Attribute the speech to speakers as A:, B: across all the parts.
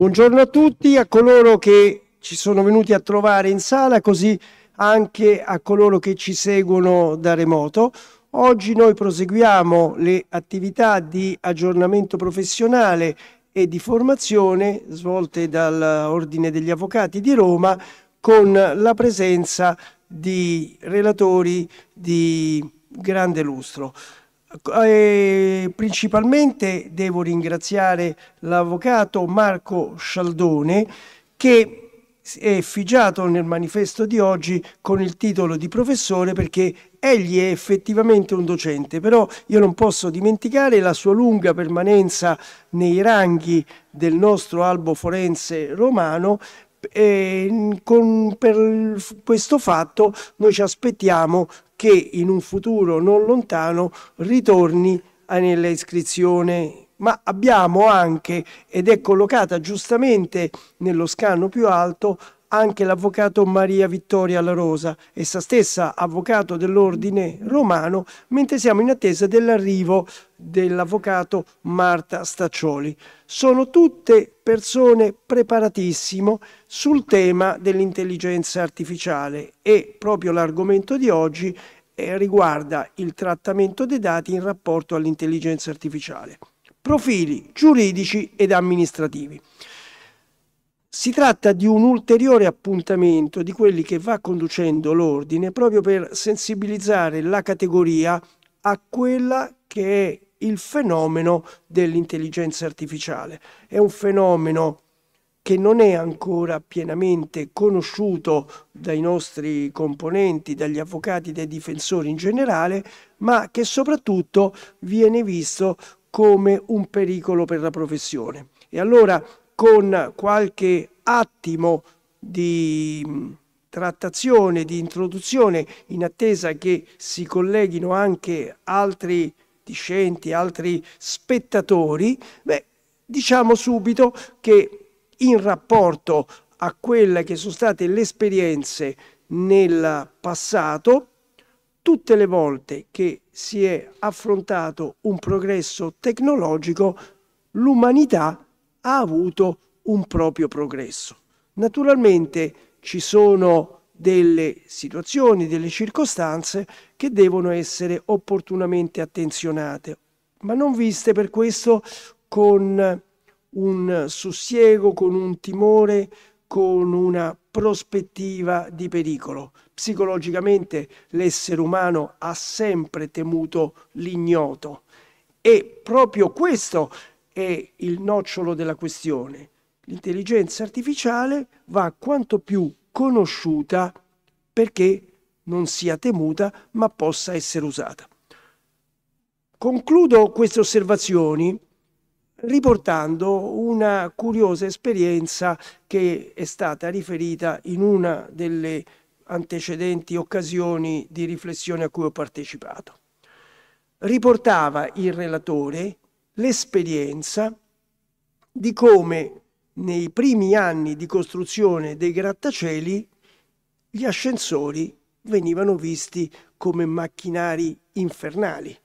A: Buongiorno a tutti, a coloro che ci sono venuti a trovare in sala, così anche a coloro che ci seguono da remoto. Oggi noi proseguiamo le attività di aggiornamento professionale e di formazione svolte dall'Ordine degli Avvocati di Roma con la presenza di relatori di grande lustro. E eh, principalmente devo ringraziare l'avvocato Marco Scialdone che è effigiato nel manifesto di oggi con il titolo di professore perché egli è effettivamente un docente, però io non posso dimenticare la sua lunga permanenza nei ranghi del nostro albo forense romano. E mm, con, per questo fatto noi ci aspettiamo che in un futuro non lontano ritorni nella iscrizione ma abbiamo anche, ed è collocata giustamente nello scanno più alto, anche l'avvocato Maria Vittoria La Rosa, essa stessa avvocato dell'ordine romano, mentre siamo in attesa dell'arrivo dell'avvocato Marta Staccioli. Sono tutte persone preparatissimo sul tema dell'intelligenza artificiale e proprio l'argomento di oggi eh, riguarda il trattamento dei dati in rapporto all'intelligenza artificiale. Profili giuridici ed amministrativi. Si tratta di un ulteriore appuntamento di quelli che va conducendo l'ordine proprio per sensibilizzare la categoria a quella che è il fenomeno dell'intelligenza artificiale. È un fenomeno che non è ancora pienamente conosciuto dai nostri componenti, dagli avvocati, dai difensori in generale, ma che soprattutto viene visto come un pericolo per la professione. E allora con qualche attimo di mm, trattazione, di introduzione, in attesa che si colleghino anche altri discenti, altri spettatori, beh, diciamo subito che in rapporto a quelle che sono state le esperienze nel passato, tutte le volte che si è affrontato un progresso tecnologico, l'umanità ha avuto un proprio progresso. Naturalmente ci sono delle situazioni, delle circostanze che devono essere opportunamente attenzionate, ma non viste per questo con un sussiego, con un timore, con una prospettiva di pericolo. Psicologicamente l'essere umano ha sempre temuto l'ignoto e proprio questo è il nocciolo della questione. L'intelligenza artificiale va quanto più conosciuta perché non sia temuta ma possa essere usata. Concludo queste osservazioni riportando una curiosa esperienza che è stata riferita in una delle antecedenti occasioni di riflessione a cui ho partecipato. Riportava il relatore l'esperienza di come nei primi anni di costruzione dei grattacieli gli ascensori venivano visti come macchinari infernali,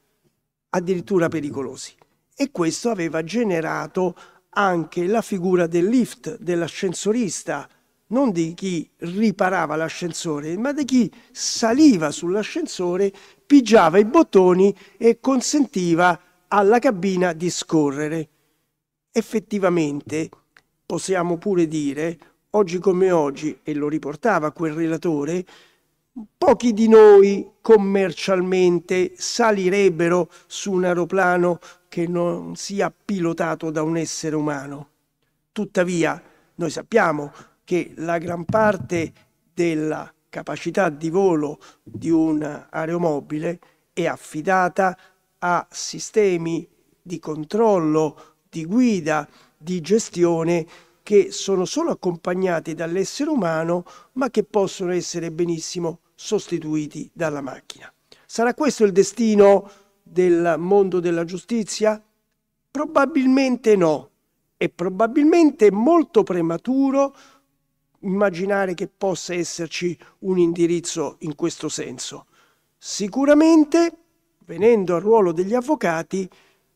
A: addirittura pericolosi. E questo aveva generato anche la figura del lift, dell'ascensorista, non di chi riparava l'ascensore, ma di chi saliva sull'ascensore, pigiava i bottoni e consentiva alla cabina di scorrere. Effettivamente, possiamo pure dire, oggi come oggi, e lo riportava quel relatore, pochi di noi commercialmente salirebbero su un aeroplano che non sia pilotato da un essere umano. Tuttavia, noi sappiamo che la gran parte della capacità di volo di un aeromobile è affidata a sistemi di controllo, di guida, di gestione che sono solo accompagnati dall'essere umano ma che possono essere benissimo sostituiti dalla macchina. Sarà questo il destino del mondo della giustizia? Probabilmente no, è probabilmente molto prematuro immaginare che possa esserci un indirizzo in questo senso. Sicuramente venendo al ruolo degli avvocati,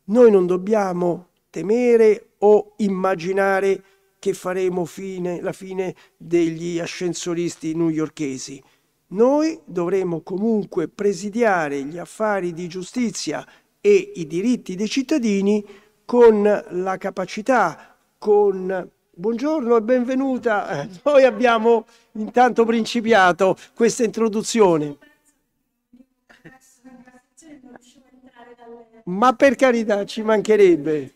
A: noi non dobbiamo temere o immaginare che faremo fine, la fine degli ascensoristi newyorkesi. Noi dovremo comunque presidiare gli affari di giustizia e i diritti dei cittadini con la capacità, con... Buongiorno e benvenuta. Eh, noi abbiamo intanto principiato questa introduzione. ma per carità ci mancherebbe.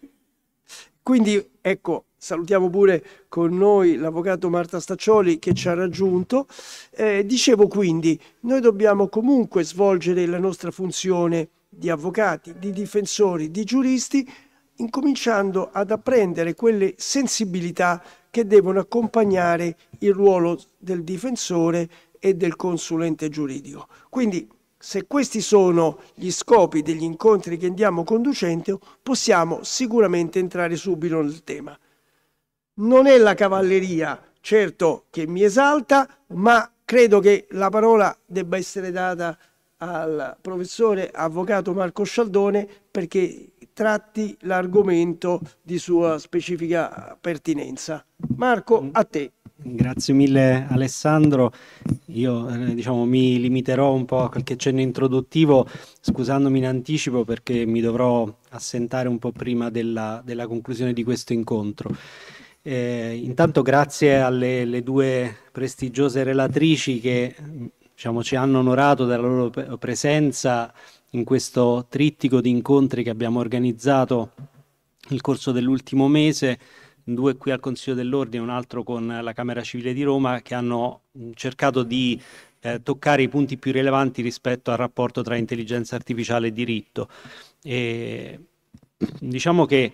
A: Quindi ecco, salutiamo pure con noi l'avvocato Marta Staccioli che ci ha raggiunto. Eh, dicevo quindi, noi dobbiamo comunque svolgere la nostra funzione di avvocati, di difensori, di giuristi, incominciando ad apprendere quelle sensibilità che devono accompagnare il ruolo del difensore e del consulente giuridico. Quindi se questi sono gli scopi degli incontri che andiamo conducendo, possiamo sicuramente entrare subito nel tema. Non è la cavalleria, certo, che mi esalta, ma credo che la parola debba essere data al professore avvocato Marco Scialdone perché tratti l'argomento di sua specifica pertinenza. Marco, a te.
B: Grazie mille Alessandro, io eh, diciamo, mi limiterò un po' a qualche cenno introduttivo scusandomi in anticipo perché mi dovrò assentare un po' prima della, della conclusione di questo incontro. Eh, intanto grazie alle due prestigiose relatrici che diciamo, ci hanno onorato della loro presenza in questo trittico di incontri che abbiamo organizzato nel corso dell'ultimo mese due qui al Consiglio dell'Ordine, un altro con la Camera Civile di Roma, che hanno mm, cercato di eh, toccare i punti più rilevanti rispetto al rapporto tra intelligenza artificiale e diritto. E, diciamo che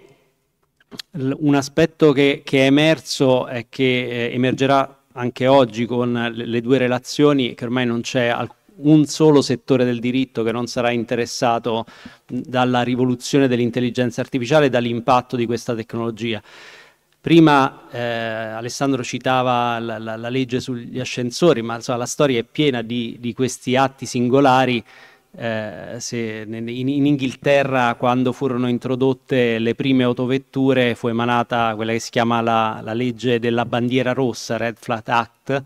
B: un aspetto che, che, è emerso e che eh, emergerà anche oggi con le due relazioni che ormai non c'è alcun un solo settore del diritto che non sarà interessato mm, dalla rivoluzione dell'intelligenza artificiale e dall'impatto di questa tecnologia. Prima eh, Alessandro citava la, la, la, legge sugli ascensori, ma insomma, la storia è piena di, di questi atti singolari. Eh, se, in, in, Inghilterra, quando furono introdotte le prime autovetture, fu emanata quella che si chiama la, la legge della bandiera rossa, Red Flat Act,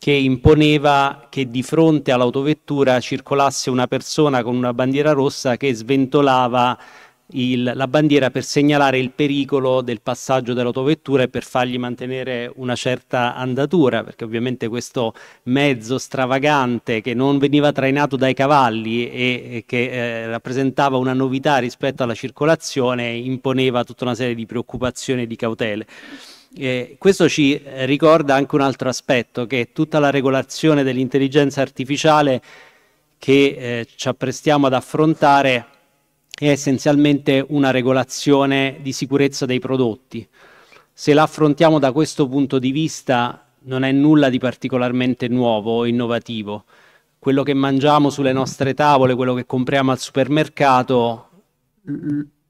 B: che imponeva che di fronte all'autovettura circolasse una persona con una bandiera rossa che sventolava il, la bandiera per segnalare il pericolo del passaggio dell'autovettura e per fargli mantenere una certa andatura, perché ovviamente questo mezzo stravagante che non veniva trainato dai cavalli e, e che eh, rappresentava una novità rispetto alla circolazione imponeva tutta una serie di preoccupazioni e di cautele. Eh, questo ci ricorda anche un altro aspetto, che tutta la regolazione dell'intelligenza artificiale che eh, ci apprestiamo ad affrontare è essenzialmente una regolazione di sicurezza dei prodotti. Se la affrontiamo da questo punto di vista non è nulla di particolarmente nuovo o innovativo. Quello che mangiamo sulle nostre tavole, quello che compriamo al supermercato,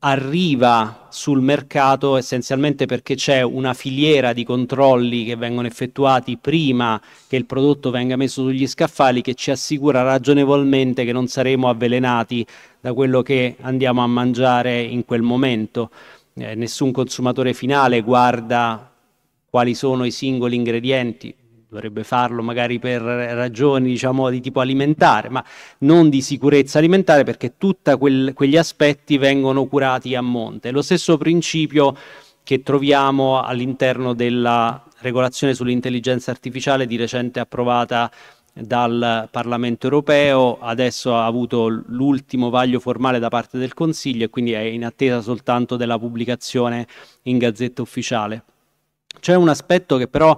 B: arriva sul mercato essenzialmente perché c'è una filiera di controlli che vengono effettuati prima che il prodotto venga messo sugli scaffali che ci assicura ragionevolmente che non saremo avvelenati da quello che andiamo a mangiare in quel momento. Eh, nessun consumatore finale guarda quali sono i singoli ingredienti, dovrebbe farlo magari per ragioni diciamo, di tipo alimentare, ma non di sicurezza alimentare perché tutti quegli aspetti vengono curati a monte. Lo stesso principio che troviamo all'interno della regolazione sull'intelligenza artificiale di recente approvata dal Parlamento europeo, adesso ha avuto l'ultimo vaglio formale da parte del Consiglio e quindi è in attesa soltanto della pubblicazione in gazzetta ufficiale. C'è un aspetto che però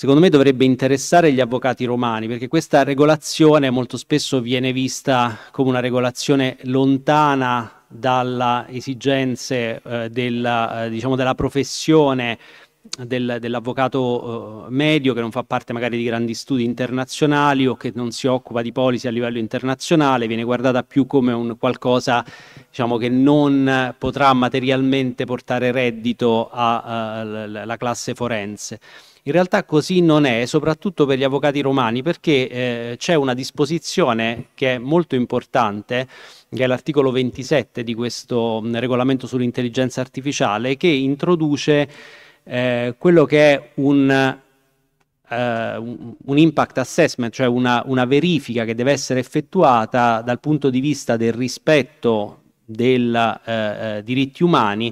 B: secondo me dovrebbe interessare gli avvocati romani, perché questa regolazione molto spesso viene vista come una regolazione lontana dalle esigenze eh, della, eh, diciamo della, professione del, dell'avvocato eh, medio che non fa parte magari di grandi studi internazionali o che non si occupa di policy a livello internazionale, viene guardata più come un qualcosa diciamo, che non potrà materialmente portare reddito alla eh, classe forense. In realtà così non è, soprattutto per gli avvocati romani, perché eh, c'è una disposizione che è molto importante, che è l'articolo 27 di questo mm, regolamento sull'intelligenza artificiale, che introduce eh, quello che è un Uh, un impact assessment, cioè una, una, verifica che deve essere effettuata dal punto di vista del rispetto dei uh, eh, eh, diritti umani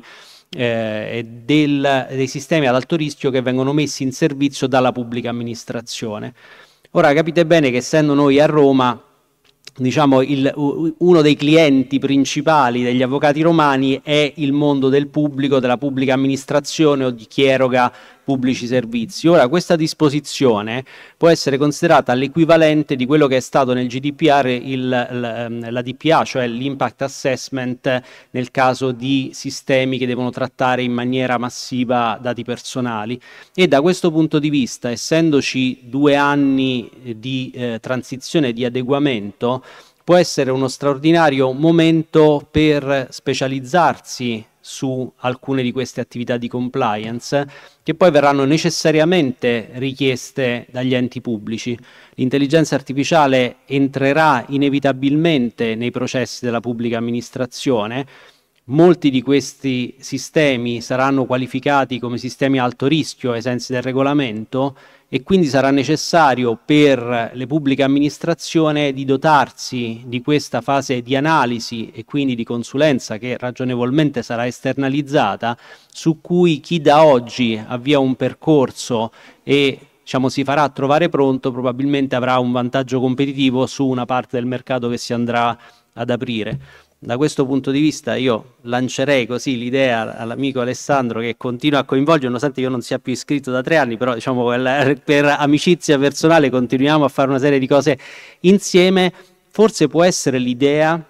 B: eh, del, dei sistemi ad alto rischio che vengono messi in servizio dalla pubblica amministrazione. Ora capite bene che essendo noi a Roma, diciamo, il, uno dei clienti principali degli avvocati romani è il mondo del pubblico, della pubblica amministrazione o di chi eroga pubblici servizi. Ora questa disposizione può essere considerata l'equivalente di quello che è stato nel GDPR il, l, ehm, la DPA, cioè l'impact assessment nel caso di sistemi che devono trattare in maniera massiva dati personali e da questo punto di vista, essendoci due anni eh, di eh, transizione e di adeguamento, può essere uno straordinario momento per specializzarsi su alcune di queste attività di compliance che poi verranno necessariamente richieste dagli enti pubblici. L'intelligenza artificiale entrerà inevitabilmente nei processi della pubblica amministrazione. Molti di questi sistemi saranno qualificati come sistemi a alto rischio ai sensi del regolamento e quindi sarà necessario per le pubbliche amministrazioni di dotarsi di questa fase di analisi e quindi di consulenza che ragionevolmente sarà esternalizzata, su cui chi da oggi avvia un percorso e diciamo, si farà trovare pronto probabilmente avrà un vantaggio competitivo su una parte del mercato che si andrà ad aprire. Da questo punto di vista io lancerei così l'idea all'amico Alessandro che continua a coinvolgere, nonostante io non sia più iscritto da tre anni, però diciamo per amicizia personale continuiamo a fare una serie di cose insieme, forse può essere l'idea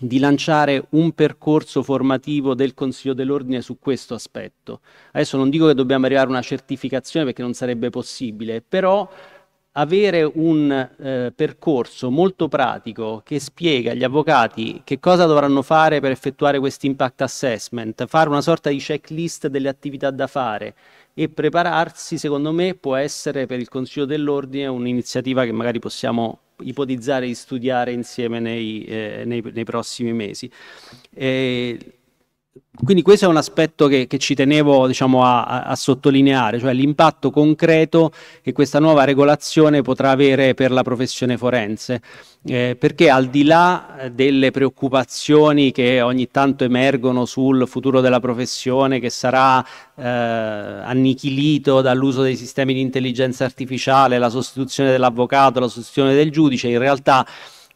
B: di lanciare un percorso formativo del Consiglio dell'Ordine su questo aspetto. Adesso non dico che dobbiamo arrivare a una certificazione perché non sarebbe possibile, però avere un eh, percorso molto pratico che spiega agli avvocati che cosa dovranno fare per effettuare questo impact assessment, fare una sorta di checklist delle attività da fare e prepararsi, secondo me, può essere per il Consiglio dell'Ordine un'iniziativa che magari possiamo ipotizzare di studiare insieme nei, eh, nei, nei prossimi mesi. E eh, quindi questo è un aspetto che, che ci tenevo diciamo, a, a, sottolineare, cioè l'impatto concreto che questa nuova regolazione potrà avere per la professione forense, eh, perché al di là eh, delle preoccupazioni che ogni tanto emergono sul futuro della professione che sarà eh, annichilito dall'uso dei sistemi di intelligenza artificiale, la sostituzione dell'avvocato, la sostituzione del giudice, in realtà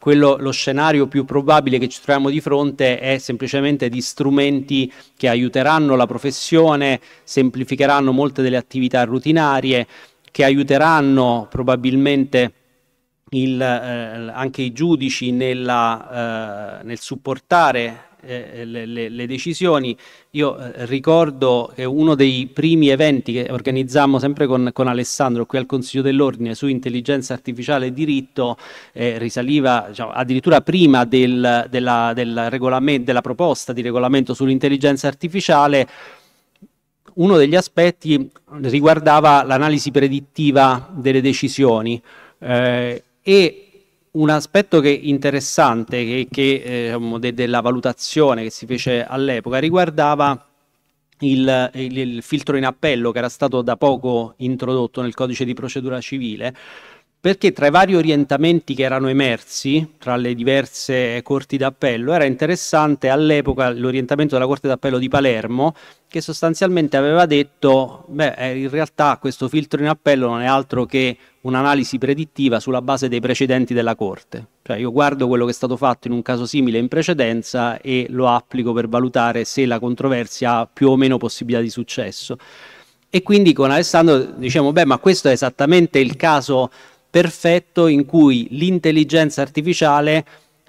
B: quello, lo scenario più probabile che ci troviamo di fronte è semplicemente di strumenti che aiuteranno la professione, semplificheranno molte delle attività rutinarie, che aiuteranno probabilmente... Il, eh, anche i giudici nella, eh, nel supportare eh, le, le, decisioni. Io eh, ricordo che uno dei primi eventi che organizzammo sempre con, con Alessandro qui al Consiglio dell'Ordine su intelligenza artificiale e diritto eh, risaliva diciamo, addirittura prima del, della, del della proposta di regolamento sull'intelligenza artificiale uno degli aspetti riguardava l'analisi predittiva delle decisioni eh, e un aspetto che interessante che, che, eh, diciamo, de, della valutazione che si fece all'epoca riguardava il, il, il filtro in appello che era stato da poco introdotto nel codice di procedura civile perché tra i vari orientamenti che erano emersi tra le diverse corti d'appello era interessante all'epoca l'orientamento della Corte d'appello di Palermo che sostanzialmente aveva detto beh eh, in realtà questo filtro in appello non è altro che un'analisi predittiva sulla base dei precedenti della Corte. Cioè io guardo quello che è stato fatto in un caso simile in precedenza e lo applico per valutare se la controversia ha più o meno possibilità di successo. E quindi con Alessandro diciamo, beh, ma questo è esattamente il caso perfetto in cui l'intelligenza artificiale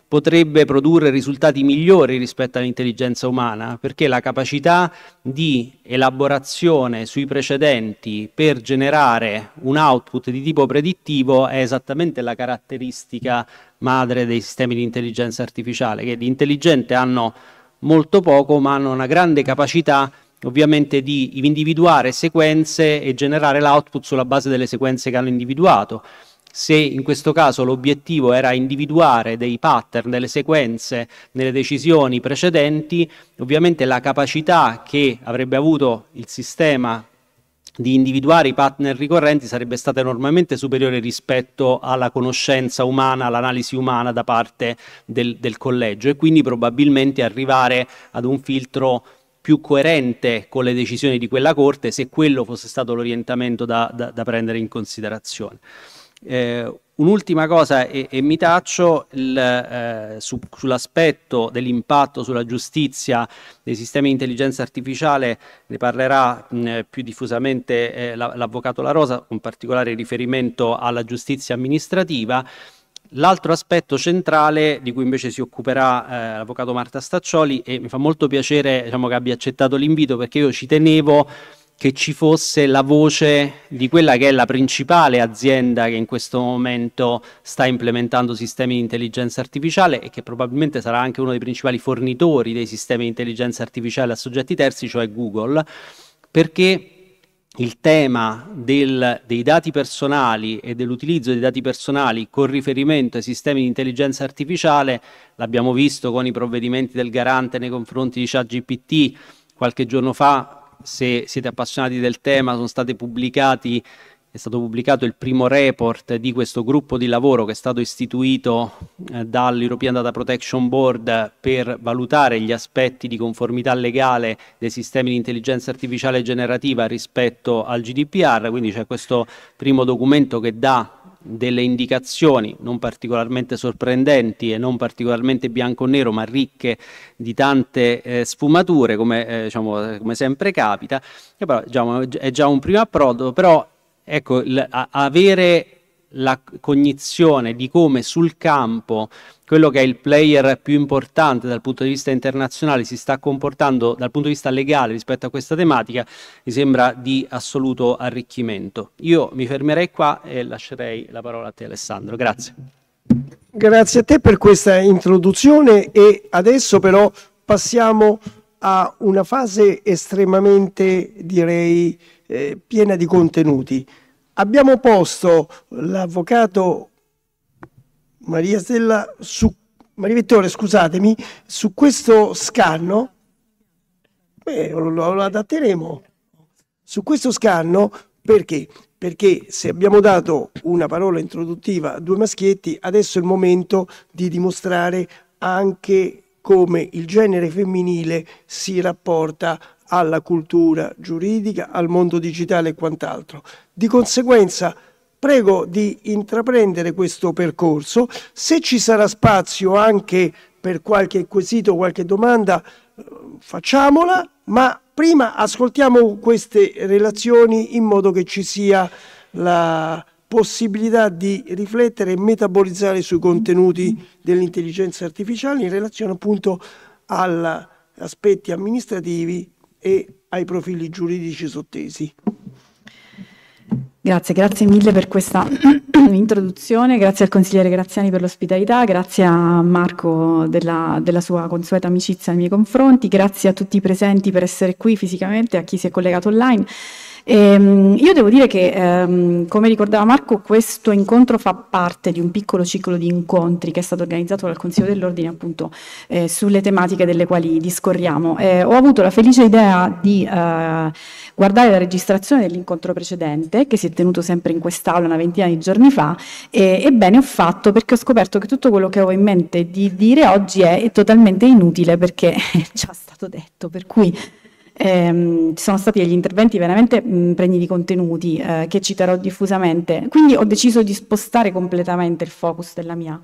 B: potrebbe produrre risultati migliori rispetto all'intelligenza umana, perché la capacità di elaborazione sui precedenti per generare un output di tipo predittivo è esattamente la caratteristica madre dei sistemi di intelligenza artificiale, che di intelligente hanno molto poco, ma hanno una grande capacità ovviamente di individuare sequenze e generare l'output sulla base delle sequenze che hanno individuato se in questo caso l'obiettivo era individuare dei pattern, delle sequenze nelle decisioni precedenti, ovviamente la capacità che avrebbe avuto il sistema di individuare i pattern ricorrenti sarebbe stata enormemente superiore rispetto alla conoscenza umana, all'analisi umana da parte del, del, collegio e quindi probabilmente arrivare ad un filtro più coerente con le decisioni di quella Corte se quello fosse stato l'orientamento da, da, da prendere in considerazione. Eh, Un'ultima cosa e, e, mi taccio il, eh, su, sull'aspetto dell'impatto sulla giustizia dei sistemi di intelligenza artificiale, ne parlerà mh, più diffusamente eh, l'avvocato La Rosa, con particolare riferimento alla giustizia amministrativa. L'altro aspetto centrale di cui invece si occuperà eh, l'avvocato Marta Staccioli e mi fa molto piacere diciamo, che abbia accettato l'invito perché io ci tenevo che ci fosse la voce di quella che è la principale azienda che in questo momento sta implementando sistemi di intelligenza artificiale e che probabilmente sarà anche uno dei principali fornitori dei sistemi di intelligenza artificiale a soggetti terzi, cioè Google, perché il tema del, dei dati personali e dell'utilizzo dei dati personali con riferimento ai sistemi di intelligenza artificiale, l'abbiamo visto con i provvedimenti del garante nei confronti di ChatGPT qualche giorno fa, se siete appassionati del tema, sono stati pubblicati è stato pubblicato il primo report di questo gruppo di lavoro che è stato istituito eh, dall'European Data Protection Board per valutare gli aspetti di conformità legale dei sistemi di intelligenza artificiale generativa rispetto al GDPR, quindi c'è questo primo documento che dà delle indicazioni non particolarmente sorprendenti e non particolarmente bianco-nero, ma ricche di tante eh, sfumature, come, eh, diciamo, eh, come, sempre capita, e però, diciamo, è già un primo approdo, però ecco, l- avere la cognizione di come sul campo quello che è il player più importante dal punto di vista internazionale si sta comportando dal punto di vista legale rispetto a questa tematica, mi sembra di assoluto arricchimento. Io mi fermerei qua e lascerei la parola a te Alessandro. Grazie.
A: Grazie a te per questa introduzione e adesso però passiamo a una fase estremamente, direi, eh, piena di contenuti. Abbiamo posto l'avvocato Maria Stella, su, Maria Vittore, scusatemi, su questo scanno, beh, lo, lo adatteremo, su questo scanno perché? Perché se abbiamo dato una parola introduttiva a due maschietti, adesso è il momento di dimostrare anche come il genere femminile si rapporta alla cultura giuridica, al mondo digitale e quant'altro. Di conseguenza prego di intraprendere questo percorso. Se ci sarà spazio anche per qualche quesito, qualche domanda, eh, facciamola, ma prima ascoltiamo queste relazioni in modo che ci sia la possibilità di riflettere e metabolizzare sui contenuti dell'intelligenza artificiale in relazione appunto agli aspetti amministrativi e ai profili giuridici sottesi.
C: Grazie, grazie mille per questa introduzione, grazie al consigliere Graziani per l'ospitalità, grazie a Marco della, della, sua consueta amicizia nei miei confronti, grazie a tutti i presenti per essere qui fisicamente, a chi si è collegato online. Ehm, io devo dire che, ehm, come ricordava Marco, questo incontro fa parte di un piccolo ciclo di incontri che è stato organizzato dal Consiglio dell'Ordine appunto eh, sulle tematiche delle quali discorriamo. Eh, ho avuto la felice idea di eh, guardare la registrazione dell'incontro precedente, che si è tenuto sempre in quest'aula una ventina di giorni fa, e, ebbene ho fatto perché ho scoperto che tutto quello che avevo in mente di dire oggi è, è totalmente inutile perché è già stato detto, per cui Ehm, ci sono stati degli interventi veramente mh, pregni di contenuti eh, che citerò diffusamente, quindi ho deciso di spostare completamente il focus della mia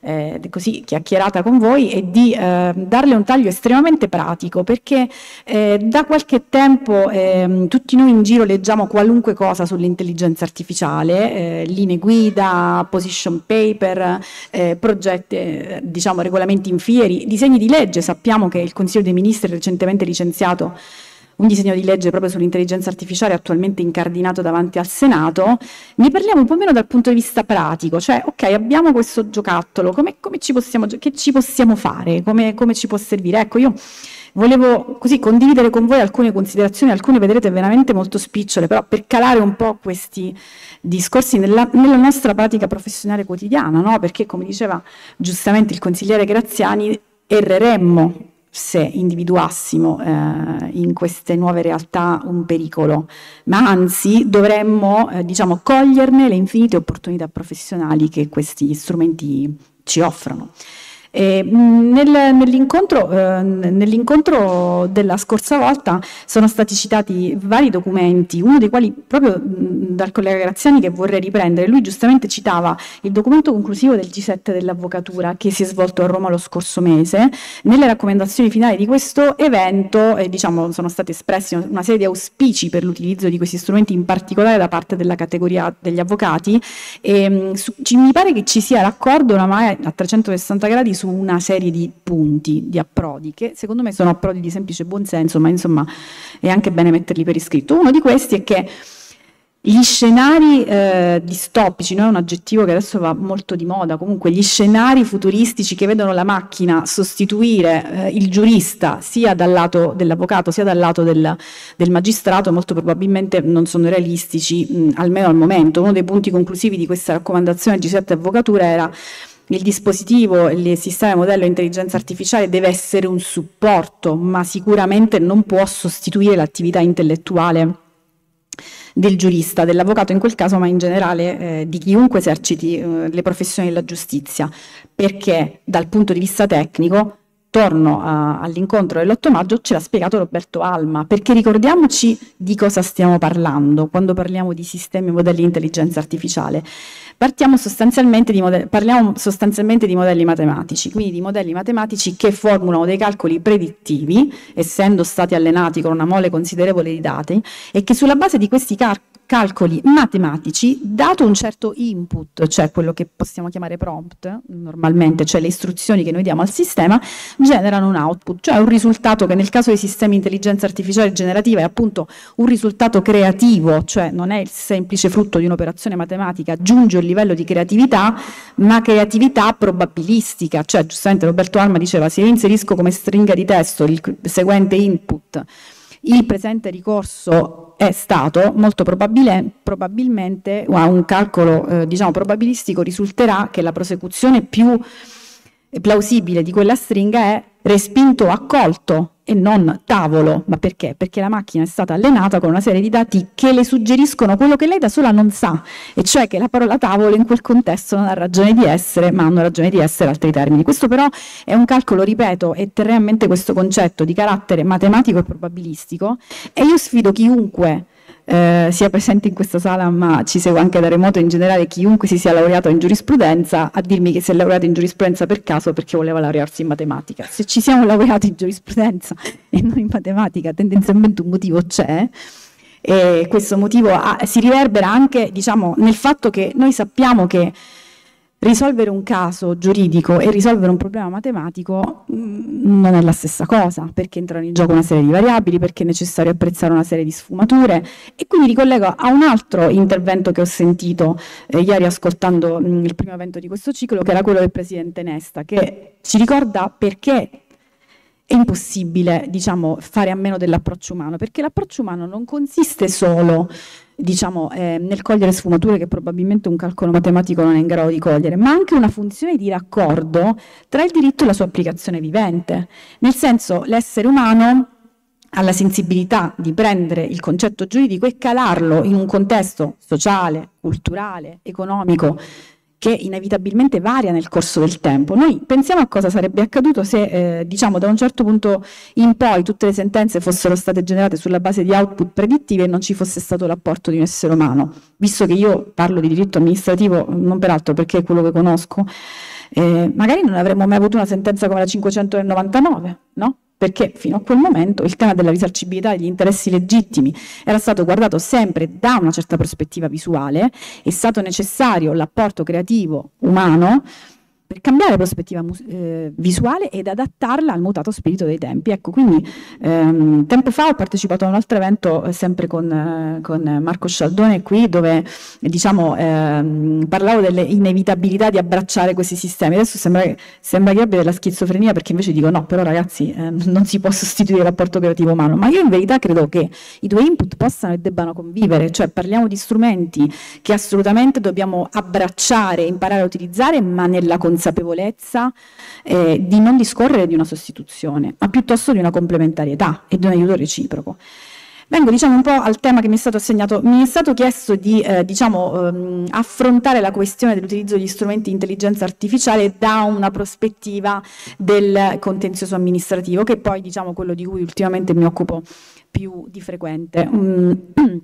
C: eh, così chiacchierata con voi e di eh, darle un taglio estremamente pratico perché eh, da qualche tempo ehm, tutti noi in giro leggiamo qualunque cosa sull'intelligenza artificiale, eh, linee guida, position paper, eh, progetti, eh, diciamo regolamenti in fieri, disegni di legge, sappiamo che il Consiglio dei Ministri recentemente licenziato un disegno di legge proprio sull'intelligenza artificiale attualmente incardinato davanti al Senato, ne parliamo un po' meno dal punto di vista pratico, cioè ok abbiamo questo giocattolo, come, come ci possiamo, che ci possiamo fare, come, come ci può servire? Ecco, io volevo così condividere con voi alcune considerazioni, alcune vedrete veramente molto spicciole, però per calare un po' questi discorsi nella, nella nostra pratica professionale quotidiana, no? perché come diceva giustamente il consigliere Graziani, erreremmo se individuassimo eh, in queste nuove realtà un pericolo, ma anzi dovremmo eh, diciamo, coglierne le infinite opportunità professionali che questi strumenti ci offrono nel, nell'incontro, eh, nell'incontro, della scorsa volta sono stati citati vari documenti, uno dei quali proprio dal collega Graziani che vorrei riprendere. Lui giustamente citava il documento conclusivo del G7 dell'Avvocatura che si è svolto a Roma lo scorso mese. Nelle raccomandazioni finali di questo evento eh, diciamo, sono stati espressi una serie di auspici per l'utilizzo di questi strumenti, in particolare da parte della categoria degli avvocati. E, su, ci, mi pare che ci sia l'accordo oramai a 360 gradi su una serie di punti, di approdi, che secondo me sono approdi di semplice buonsenso, ma insomma è anche bene metterli per iscritto. Uno di questi è che gli scenari eh, distopici, no? è un aggettivo che adesso va molto di moda, comunque gli scenari futuristici che vedono la macchina sostituire eh, il giurista sia dal lato dell'avvocato sia dal lato del, del magistrato molto probabilmente non sono realistici, mh, almeno al momento. Uno dei punti conclusivi di questa raccomandazione G7 Avvocatura era il dispositivo, il sistema modello intelligenza artificiale deve essere un supporto, ma sicuramente non può sostituire l'attività intellettuale del giurista, dell'avvocato in quel caso, ma in generale eh, di chiunque eserciti eh, le professioni della giustizia, perché dal punto di vista tecnico attorno eh, all'incontro dell'8 maggio ce l'ha spiegato Roberto Alma, perché ricordiamoci di cosa stiamo parlando quando parliamo di sistemi e modelli di intelligenza artificiale. Sostanzialmente modelli, parliamo sostanzialmente di modelli matematici, quindi di modelli matematici che formulano dei calcoli predittivi, essendo stati allenati con una mole considerevole di dati, e che sulla base di questi cal- calcoli matematici, dato un certo input, cioè quello che possiamo chiamare prompt normalmente, cioè le istruzioni che noi diamo al sistema, generano un output, cioè un risultato che nel caso dei sistemi di intelligenza artificiale generativa è appunto un risultato creativo, cioè non è il semplice frutto di un'operazione matematica, aggiunge un livello di creatività, ma creatività probabilistica, cioè giustamente Roberto Alma diceva se io inserisco come stringa di testo il seguente input, il presente ricorso è stato molto probabile, probabilmente, a un calcolo eh, diciamo, probabilistico risulterà che la prosecuzione più eh, plausibile di quella stringa è respinto o accolto e non tavolo. Ma perché? Perché la macchina è stata allenata con una serie di dati che le suggeriscono quello che lei da sola non sa, e cioè che la parola tavolo in quel contesto non ha ragione di essere, ma hanno ragione di essere altri termini. Questo però è un calcolo, ripeto, e terrei a mente questo concetto di carattere matematico e probabilistico, e io sfido chiunque eh, sia presente in questa sala ma ci seguo anche da remoto in generale chiunque si sia laureato in giurisprudenza a dirmi che si è laureato in giurisprudenza per caso perché voleva laurearsi in matematica. Se ci siamo laureati in giurisprudenza e non in matematica tendenzialmente un motivo c'è. E questo motivo ha, ah, si riverbera anche diciamo, nel fatto che noi sappiamo che risolvere un caso giuridico e risolvere un problema matematico mm, non è la stessa cosa, perché entrano in gioco una serie di variabili, perché è necessario apprezzare una serie di sfumature e quindi ricollego a un altro intervento che ho sentito eh, ieri ascoltando mh, mm, il primo evento di questo ciclo, che era quello del presidente Nesta, che ci ricorda perché è impossibile diciamo, fare a meno dell'approccio umano, perché l'approccio umano non consiste solo diciamo, eh, nel cogliere sfumature che probabilmente un calcolo matematico non è in grado di cogliere, ma anche una funzione di raccordo tra il diritto e la sua applicazione vivente. Nel senso, l'essere umano ha la sensibilità di prendere il concetto giuridico e calarlo in un contesto sociale, culturale, economico, che inevitabilmente varia nel corso del tempo. Noi pensiamo a cosa sarebbe accaduto se, eh, diciamo, da un certo punto in poi tutte le sentenze fossero state generate sulla base di output predittivi e non ci fosse stato l'apporto di un essere umano. Visto che io parlo di diritto amministrativo, non peraltro perché è quello che conosco, eh, magari non avremmo mai avuto una sentenza come la 599, no? perché fino a quel momento il tema della risarcibilità degli interessi legittimi era stato guardato sempre da una certa prospettiva visuale, è stato necessario l'apporto creativo umano per cambiare prospettiva eh, visuale ed adattarla al mutato spirito dei tempi. Ecco, quindi ehm, tempo fa ho partecipato a un altro evento eh, sempre con, eh, con, Marco Scialdone qui dove diciamo, ehm, parlavo delle inevitabilità di abbracciare questi sistemi. Adesso sembra, sembra che abbia della schizofrenia perché invece dico no, però ragazzi eh, non si può sostituire il rapporto creativo umano, ma io in verità credo che i due input possano e debbano convivere, cioè parliamo di strumenti che assolutamente dobbiamo abbracciare, imparare a utilizzare, ma nella consapevolezza consapevolezza eh, di non discorrere di una sostituzione, ma piuttosto di una complementarietà e di un aiuto reciproco. Vengo diciamo, un po' al tema che mi è stato assegnato. Mi è stato chiesto di eh, diciamo, ehm, affrontare la questione dell'utilizzo degli strumenti di intelligenza artificiale da una prospettiva del contenzioso amministrativo, che è poi diciamo, quello di cui ultimamente mi occupo più di frequente. Mm.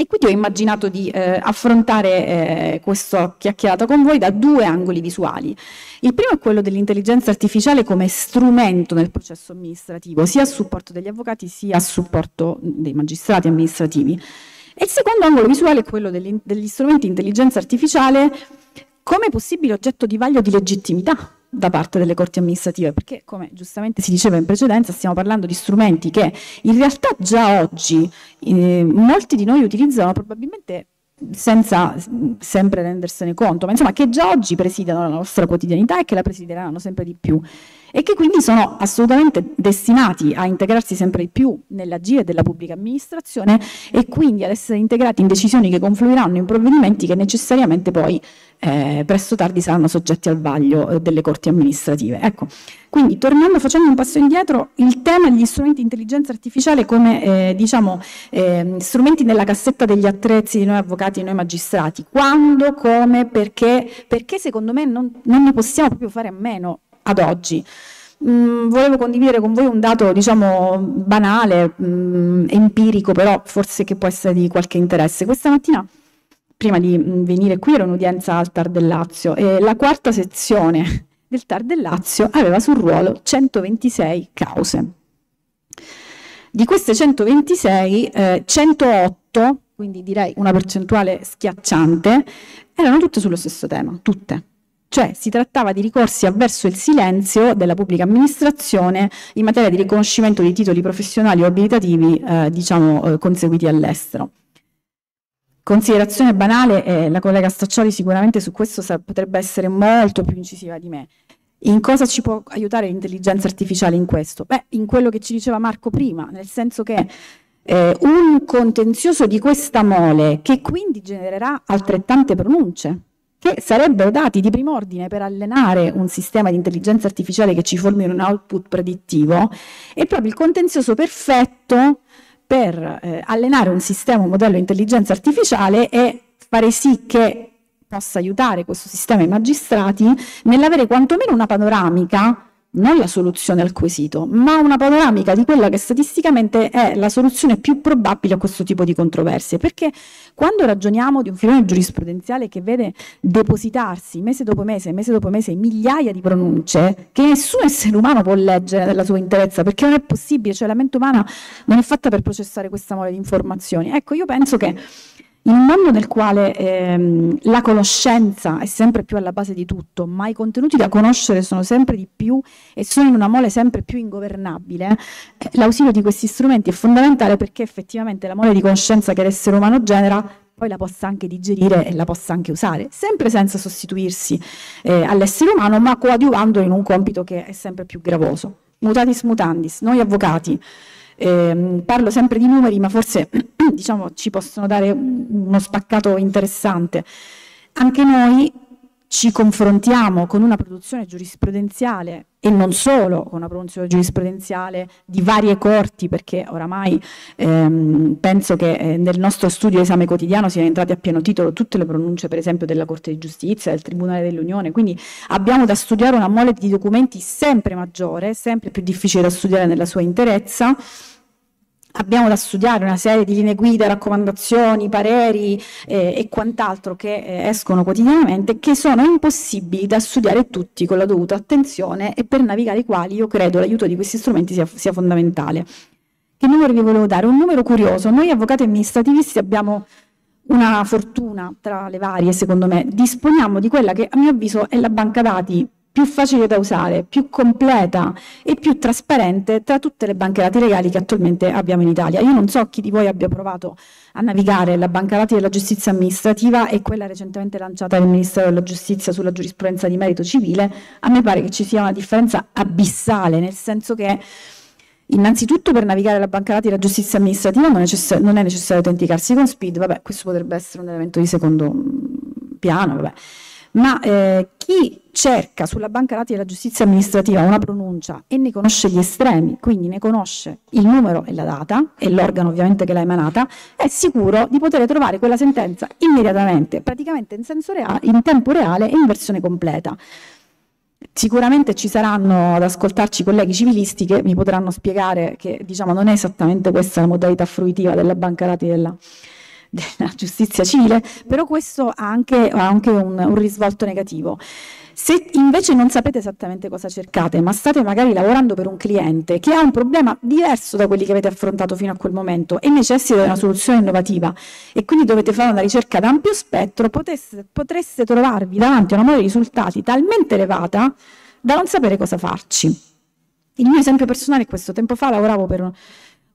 C: E quindi ho immaginato di eh, affrontare eh, questa chiacchierata con voi da due angoli visuali. Il primo è quello dell'intelligenza artificiale come strumento nel processo amministrativo, sia a supporto degli avvocati sia a supporto dei magistrati amministrativi. E il secondo angolo visuale è quello degli, degli strumenti di intelligenza artificiale come possibile oggetto di vaglio di legittimità da parte delle corti amministrative, perché come giustamente si diceva in precedenza stiamo parlando di strumenti che in realtà già oggi eh, molti di noi utilizzano probabilmente senza sempre rendersene conto, ma insomma che già oggi presidiano la nostra quotidianità e che la presideranno sempre di più e che quindi sono assolutamente destinati a integrarsi sempre di più nell'agire della pubblica amministrazione e quindi ad essere integrati in decisioni che confluiranno in provvedimenti che necessariamente poi eh, presto o tardi saranno soggetti al vaglio eh, delle corti amministrative. Ecco, quindi tornando, facendo un passo indietro, il tema degli strumenti di intelligenza artificiale come eh, diciamo, ehm, strumenti nella cassetta degli attrezzi di noi avvocati, e noi magistrati, quando, come, perché, perché secondo me non, non ne possiamo proprio fare a meno ad oggi. Mm, volevo condividere con voi un dato, diciamo, banale, mm, empirico, però forse che può essere di qualche interesse. Questa mattina, prima di mm, venire qui, era un'udienza al TAR del Lazio e la quarta sezione del TAR del Lazio aveva sul ruolo 126 cause. Di queste 126, eh, 108, quindi direi una percentuale schiacciante, erano tutte sullo stesso tema, tutte cioè si trattava di ricorsi avverso il silenzio della pubblica amministrazione in materia di riconoscimento di titoli professionali o abilitativi eh, diciamo, eh, conseguiti all'estero. Considerazione banale, eh, la collega Staccioli sicuramente su questo potrebbe essere molto più incisiva di me. In cosa ci può aiutare l'intelligenza artificiale in questo? Beh, in quello che ci diceva Marco prima, nel senso che eh, un contenzioso di questa mole, che quindi genererà altrettante pronunce, che sarebbero dati di prim'ordine per allenare un sistema di intelligenza artificiale che ci formi un output predittivo, è proprio il contenzioso perfetto per eh, allenare un sistema, un modello di intelligenza artificiale e fare sì che possa aiutare questo sistema i magistrati nell'avere quantomeno una panoramica non la soluzione al quesito, ma una panoramica di quella che statisticamente è la soluzione più probabile a questo tipo di controversie, perché quando ragioniamo di un filone giurisprudenziale che vede depositarsi mese dopo mese, mese dopo mese, migliaia di pronunce che nessun essere umano può leggere nella sua interezza, perché non è possibile, cioè la mente umana non è fatta per processare questa mole di informazioni. Ecco, io penso che in un mondo nel quale ehm, la conoscenza è sempre più alla base di tutto, ma i contenuti da conoscere sono sempre di più e sono in una mole sempre più ingovernabile, eh, l'ausilio di questi strumenti è fondamentale perché effettivamente la mole di conoscenza che l'essere umano genera poi la possa anche digerire e la possa anche usare, sempre senza sostituirsi eh, all'essere umano, ma coadiuvandolo in un compito che è sempre più gravoso. Mutatis mutandis, noi avvocati eh, parlo sempre di numeri, ma forse diciamo, ci possono dare uno spaccato interessante. Anche noi ci confrontiamo con una produzione giurisprudenziale e non solo con una produzione giurisprudenziale di varie corti, perché oramai ehm, penso che eh, nel nostro studio esame quotidiano siano entrate a pieno titolo tutte le pronunce, per esempio, della Corte di Giustizia, del Tribunale dell'Unione, quindi abbiamo da studiare una mole di documenti sempre maggiore, sempre più difficile da studiare nella sua interezza abbiamo da studiare una serie di linee guida, raccomandazioni, pareri eh, e quant'altro che eh, escono quotidianamente che sono impossibili da studiare tutti con la dovuta attenzione e per navigare i quali io credo l'aiuto di questi strumenti sia, sia fondamentale. Che numero vi volevo dare? Un numero curioso. Noi avvocati amministrativisti abbiamo una fortuna tra le varie, secondo me. Disponiamo di quella che a mio avviso è la banca dati più facile da usare, più completa e più trasparente tra tutte le banche dati legali che attualmente abbiamo in Italia. Io non so chi di voi abbia provato a navigare la banca dati della giustizia amministrativa e quella recentemente lanciata dal Ministero della Giustizia sulla giurisprudenza di merito civile, a me pare che ci sia una differenza abissale, nel senso che Innanzitutto per navigare la banca dati della giustizia amministrativa non, necess- non è necessario autenticarsi con SPID, vabbè, questo potrebbe essere un elemento di secondo mm, piano, vabbè ma eh, chi cerca sulla banca dati della giustizia amministrativa una pronuncia e ne conosce gli estremi, quindi ne conosce il numero e la data e l'organo ovviamente che l'ha emanata, è sicuro di poter trovare quella sentenza immediatamente, praticamente in, reale, in tempo reale e in versione completa. Sicuramente ci saranno ad ascoltarci colleghi civilisti che mi potranno spiegare che diciamo, non è esattamente questa la modalità fruitiva della banca dati della giustizia della giustizia civile, però questo ha anche, ha anche un, un risvolto negativo. Se invece non sapete esattamente cosa cercate, ma state magari lavorando per un cliente che ha un problema diverso da quelli che avete affrontato fino a quel momento e necessita di una soluzione innovativa e quindi dovete fare una ricerca ad ampio spettro, potesse, potreste trovarvi davanti a una mole di risultati talmente elevata da non sapere cosa farci. Il mio esempio personale è questo. Tempo fa lavoravo per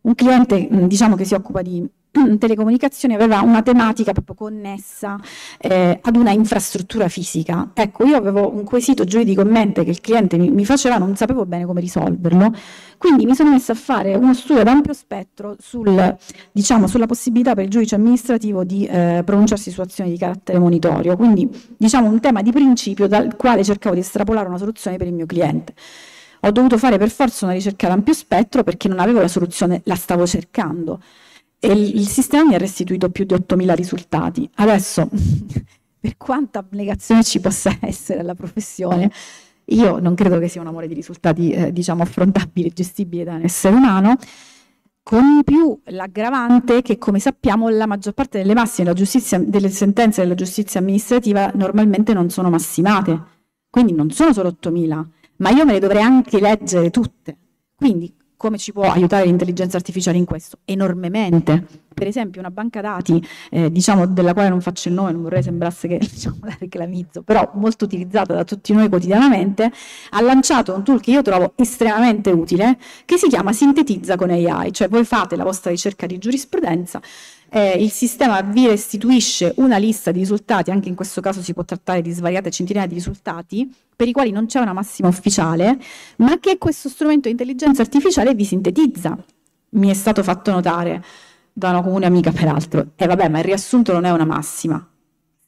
C: un cliente diciamo, che si occupa di telecomunicazioni aveva una tematica proprio connessa eh, ad una infrastruttura fisica. Ecco, io avevo un quesito giuridico in mente che il cliente mi, mi, faceva, non sapevo bene come risolverlo, quindi mi sono messa a fare uno studio ad ampio spettro sul, diciamo, sulla possibilità per il giudice amministrativo di eh, pronunciarsi su azioni di carattere monitorio, quindi diciamo un tema di principio dal quale cercavo di estrapolare una soluzione per il mio cliente ho dovuto fare per forza una ricerca ad ampio spettro perché non avevo la soluzione, la stavo cercando e il sistema mi ha restituito più di 8.000 risultati. Adesso, per quanta abnegazione ci possa essere alla professione, io non credo che sia un amore di risultati, eh, diciamo, affrontabile e gestibile da un essere umano, con più l'aggravante che, come sappiamo, la maggior parte delle massime della giustizia, delle sentenze della giustizia amministrativa normalmente non sono massimate, quindi non sono solo 8.000, ma io me le dovrei anche leggere tutte. Quindi come ci può aiutare l'intelligenza artificiale in questo? Enormemente. Per esempio una banca dati, eh, diciamo, della quale non faccio il nome, non vorrei sembrasse che diciamo, la reclamizzo, però molto utilizzata da tutti noi quotidianamente, ha lanciato un tool che io trovo estremamente utile, che si chiama Sintetizza con AI, cioè voi fate la vostra ricerca di giurisprudenza, eh, il sistema vi restituisce una lista di risultati, anche in questo caso si può trattare di svariate centinaia di risultati, per i quali non c'è una massima ufficiale, ma che questo strumento di intelligenza artificiale vi sintetizza. Mi è stato fatto notare da una comune amica, peraltro. E eh, vabbè, ma il riassunto non è una massima.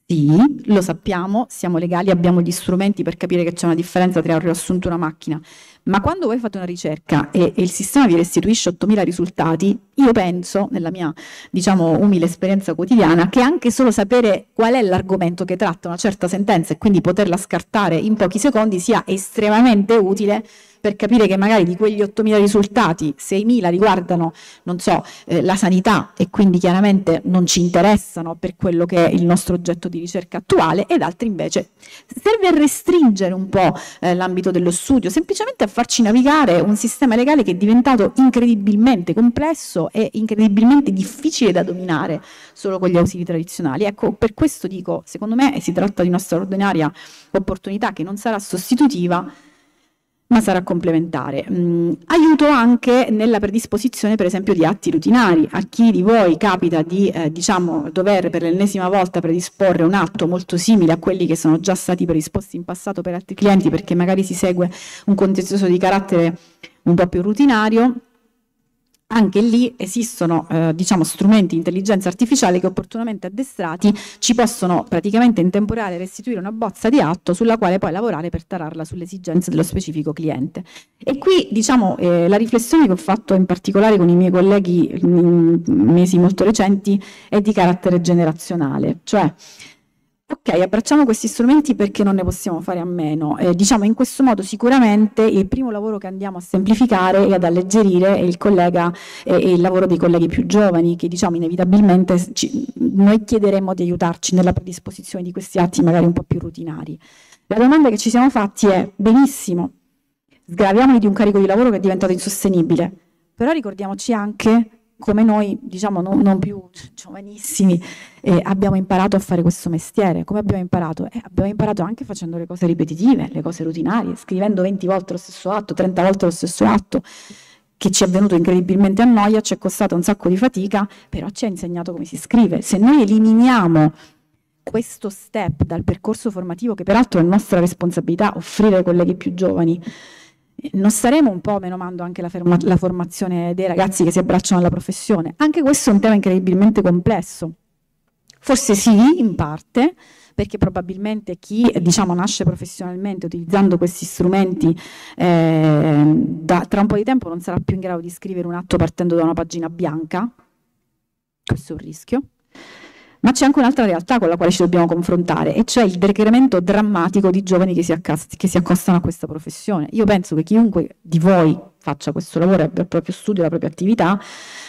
C: Sì, lo sappiamo, siamo legali, abbiamo gli strumenti per capire che c'è una differenza tra un riassunto e una macchina, ma quando voi fate una ricerca e, e il sistema vi restituisce 8.000 risultati, io penso, nella mia diciamo umile esperienza quotidiana, che anche solo sapere qual è l'argomento che tratta una certa sentenza e quindi poterla scartare in pochi secondi sia estremamente utile per capire che magari di quegli 8.000 risultati 6.000 riguardano, non so, eh, la sanità e quindi chiaramente non ci interessano per quello che è il nostro oggetto di ricerca attuale ed altri invece. Serve a restringere un po' eh, l'ambito dello studio, semplicemente a farci navigare un sistema legale che è diventato incredibilmente complesso e incredibilmente difficile da dominare solo con gli ausili tradizionali. Ecco, per questo dico, secondo me si tratta di una straordinaria opportunità che non sarà sostitutiva ma sarà complementare. Mm, aiuto anche nella predisposizione per esempio di atti rutinari, a chi di voi capita di eh, diciamo, dover per l'ennesima volta predisporre un atto molto simile a quelli che sono già stati predisposti in passato per altri clienti perché magari si segue un contenzioso di carattere un po' più rutinario, anche lì esistono eh, diciamo, strumenti di intelligenza artificiale che opportunamente addestrati ci possono praticamente in tempo reale restituire una bozza di atto sulla quale poi lavorare per tararla sulle esigenze dello specifico cliente. E qui diciamo, eh, la riflessione che ho fatto in particolare con i miei colleghi in mesi molto recenti è di carattere generazionale, cioè Ok, abbracciamo questi strumenti perché non ne possiamo fare a meno. Eh, diciamo in questo modo sicuramente il primo lavoro che andiamo a semplificare e ad alleggerire è il, collega, è il lavoro dei colleghi più giovani che diciamo inevitabilmente ci, noi chiederemo di aiutarci nella predisposizione di questi atti magari un po' più rutinari. La domanda che ci siamo fatti è benissimo, sgraviamoli di un carico di lavoro che è diventato insostenibile, però ricordiamoci anche come noi, diciamo non, non più giovanissimi, eh, abbiamo imparato a fare questo mestiere. Come abbiamo imparato? Eh, abbiamo imparato anche facendo le cose ripetitive, le cose rutinarie, scrivendo 20 volte lo stesso atto, 30 volte lo stesso atto, che ci è venuto incredibilmente a noia, ci è costato un sacco di fatica, però ci ha insegnato come si scrive. Se noi eliminiamo questo step dal percorso formativo, che peraltro è nostra responsabilità offrire ai colleghi più giovani, non staremo un po' meno menomando anche la, ferma- la formazione dei ragazzi che si abbracciano alla professione. Anche questo è un tema incredibilmente complesso. Forse sì, in parte, perché probabilmente chi diciamo, nasce professionalmente utilizzando questi strumenti eh, da, tra un po' di tempo non sarà più in grado di scrivere un atto partendo da una pagina bianca, questo è un rischio. Ma c'è anche un'altra realtà con la quale ci dobbiamo confrontare, e cioè il decremento drammatico di giovani che si, accast- che si accostano a questa professione. Io penso che chiunque di voi faccia questo lavoro, abbia il proprio studio, la propria attività,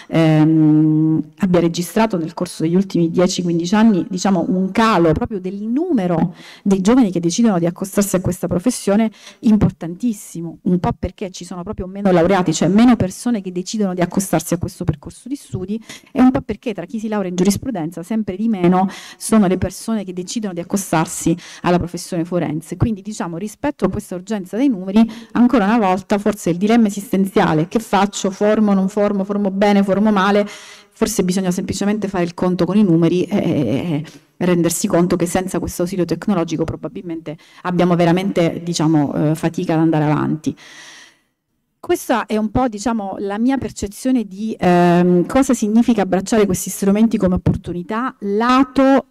C: ehm, abbia registrato nel corso degli ultimi 10-15 anni diciamo, un calo proprio del numero dei giovani che decidono di accostarsi a questa professione importantissimo, un po' perché ci sono proprio meno laureati, cioè meno persone che decidono di accostarsi a questo percorso di studi e un po' perché tra chi si laurea in giurisprudenza sempre di meno sono le persone che decidono di accostarsi alla professione forense. Quindi diciamo rispetto a questa urgenza dei numeri, ancora una volta forse il dilemma esiste esistenziale, che faccio, formo, non formo, formo bene, formo male, forse bisogna semplicemente fare il conto con i numeri e, rendersi conto che senza questo ausilio tecnologico probabilmente abbiamo veramente diciamo, eh, fatica ad andare avanti. Questa è un po' diciamo, la mia percezione di ehm, cosa significa abbracciare questi strumenti come opportunità, lato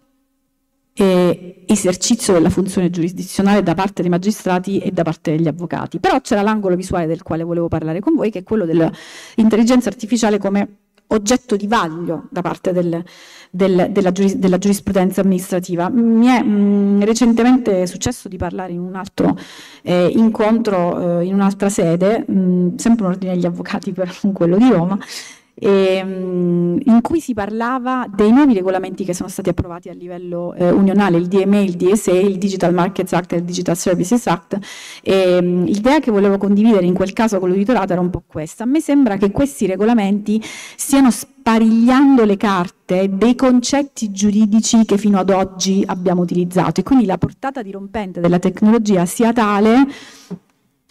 C: eh, esercizio della funzione giurisdizionale da parte dei magistrati e da parte degli avvocati. Però c'era l'angolo visuale del quale volevo parlare con voi, che è quello dell'intelligenza artificiale come oggetto di vaglio da parte del, del, della, giuris, della, giurisprudenza amministrativa. Mi è mh, mm, recentemente successo di parlare in un altro eh, incontro, eh, in un'altra sede, mh, mm, sempre un ordine degli avvocati per quello di Roma, ehm, in cui si parlava dei nuovi regolamenti che sono stati approvati a livello eh, unionale, il DMA, il DSA, il Digital Markets Act e il Digital Services Act. Ehm, l'idea che volevo condividere in quel caso con l'auditorato era un po' questa. A me sembra che questi regolamenti stiano sparigliando le carte dei concetti giuridici che fino ad oggi abbiamo utilizzato e quindi la portata dirompente della tecnologia sia tale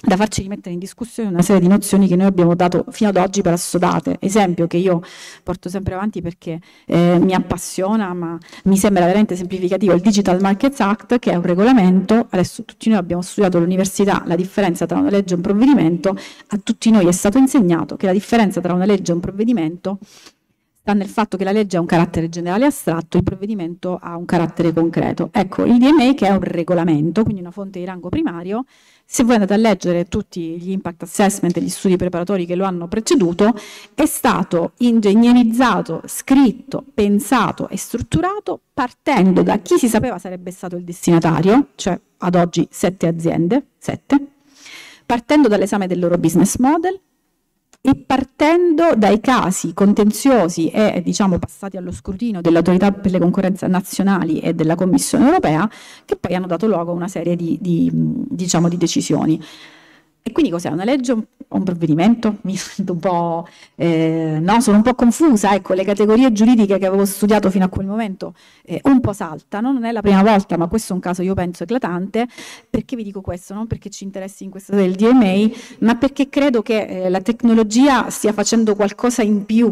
C: da farci rimettere in discussione una serie di nozioni che noi abbiamo dato fino ad oggi per assodate. Esempio che io porto sempre avanti perché eh, mi appassiona, ma mi sembra veramente semplificativo, il Digital Markets Act, che è un regolamento, adesso tutti noi abbiamo studiato all'università la differenza tra una legge e un provvedimento, a tutti noi è stato insegnato che la differenza tra una legge e un provvedimento sta nel fatto che la legge ha un carattere generale astratto, il provvedimento ha un carattere concreto. Ecco, il DMA che è un regolamento, quindi una fonte di rango primario, se voi andate a leggere tutti gli impact assessment e gli studi preparatori che lo hanno preceduto, è stato ingegnerizzato, scritto, pensato e strutturato partendo da chi si sapeva sarebbe stato il destinatario, cioè ad oggi sette aziende, sette, partendo dall'esame del loro business model, e partendo dai casi contenziosi e diciamo, passati allo scrutinio dell'autorità per le concorrenze nazionali e della Commissione europea che poi hanno dato luogo a una serie di, di, diciamo, di decisioni. E quindi cos'è? Una legge o un provvedimento? Mi sento un po'... Eh, no, sono un po' confusa, ecco, le categorie giuridiche che avevo studiato fino a quel momento eh, un po' saltano, non è la prima volta, ma questo è un caso io penso eclatante, perché vi dico questo? Non perché ci interessi in questa del DMA, ma perché credo che eh, la tecnologia stia facendo qualcosa in più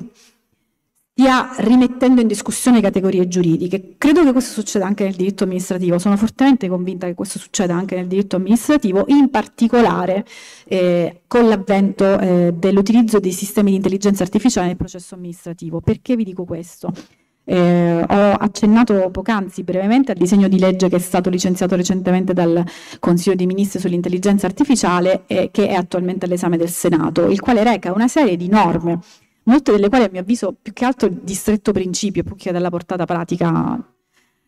C: stia rimettendo in discussione categorie giuridiche. Credo che questo succeda anche nel diritto amministrativo, sono fortemente convinta che questo succeda anche nel diritto amministrativo, in particolare eh, con l'avvento eh, dell'utilizzo dei sistemi di intelligenza artificiale nel processo amministrativo. Perché vi dico questo? Eh, ho accennato poc'anzi brevemente al disegno di legge che è stato licenziato recentemente dal Consiglio dei Ministri sull'intelligenza artificiale e eh, che è attualmente all'esame del Senato, il quale reca una serie di norme molte delle quali a mio avviso più che altro di stretto principio, più che della portata pratica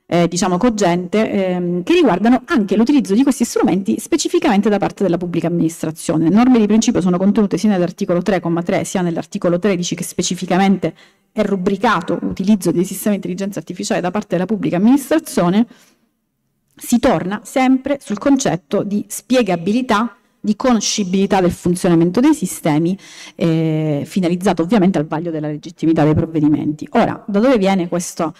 C: eh, diciamo cogente, ehm, che riguardano anche l'utilizzo di questi strumenti specificamente da parte della pubblica amministrazione. Le Norme di principio sono contenute sia nell'articolo 3,3 sia nell'articolo 13 che specificamente è rubricato utilizzo dei sistemi di intelligenza artificiale da parte della pubblica amministrazione, si torna sempre sul concetto di spiegabilità di conoscibilità del funzionamento dei sistemi, eh, finalizzato ovviamente al vaglio della legittimità dei provvedimenti. Ora, da dove viene questo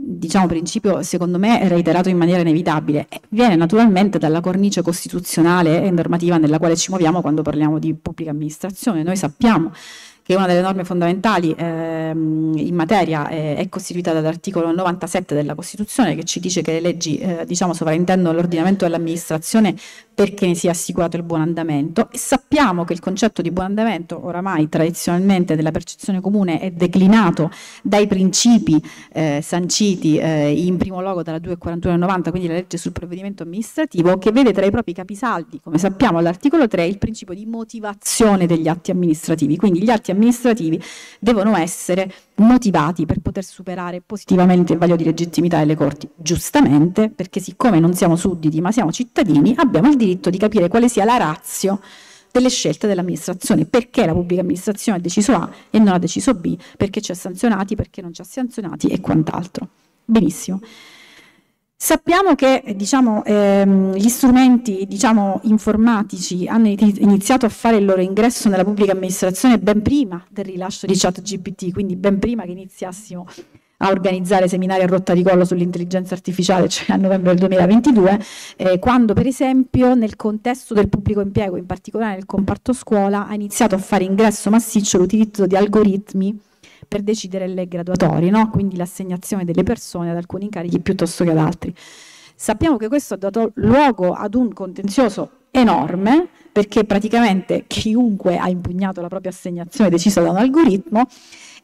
C: diciamo, principio, secondo me, reiterato in maniera inevitabile? Eh, viene naturalmente dalla cornice costituzionale e normativa nella quale ci muoviamo quando parliamo di pubblica amministrazione. Noi sappiamo che è una delle norme fondamentali ehm, in materia, eh, è costituita dall'articolo 97 della Costituzione che ci dice che le leggi eh, diciamo, sovrintendono l'ordinamento dell'amministrazione perché ne sia assicurato il buon andamento e sappiamo che il concetto di buon andamento oramai tradizionalmente della percezione comune è declinato dai principi eh, sanciti eh, in primo luogo dalla 241-90, quindi la legge sul provvedimento amministrativo, che vede tra i propri capisaldi, come sappiamo all'articolo 3, il principio di motivazione degli atti amministrativi. Quindi gli atti amministrativi amministrativi devono essere motivati per poter superare positivamente il vaglio di legittimità delle corti. Giustamente, perché siccome non siamo sudditi ma siamo cittadini, abbiamo il diritto di capire quale sia la razio delle scelte dell'amministrazione, perché la pubblica amministrazione ha deciso A e non ha deciso B, perché ci ha sanzionati, perché non ci ha sanzionati e quant'altro. Benissimo. Sappiamo che eh, diciamo, ehm, gli strumenti diciamo, informatici hanno iniziato a fare il loro ingresso nella pubblica amministrazione ben prima del rilascio di ChatGPT, quindi ben prima che iniziassimo a organizzare seminari a rotta di collo sull'intelligenza artificiale, cioè a novembre del 2022, eh, quando per esempio nel contesto del pubblico impiego, in particolare nel comparto scuola, ha iniziato a fare ingresso massiccio l'utilizzo di algoritmi per decidere le graduatorie, no? quindi l'assegnazione delle persone ad alcuni incarichi piuttosto che ad altri. Sappiamo che questo ha dato luogo ad un contenzioso enorme perché praticamente chiunque ha impugnato la propria assegnazione decisa da un algoritmo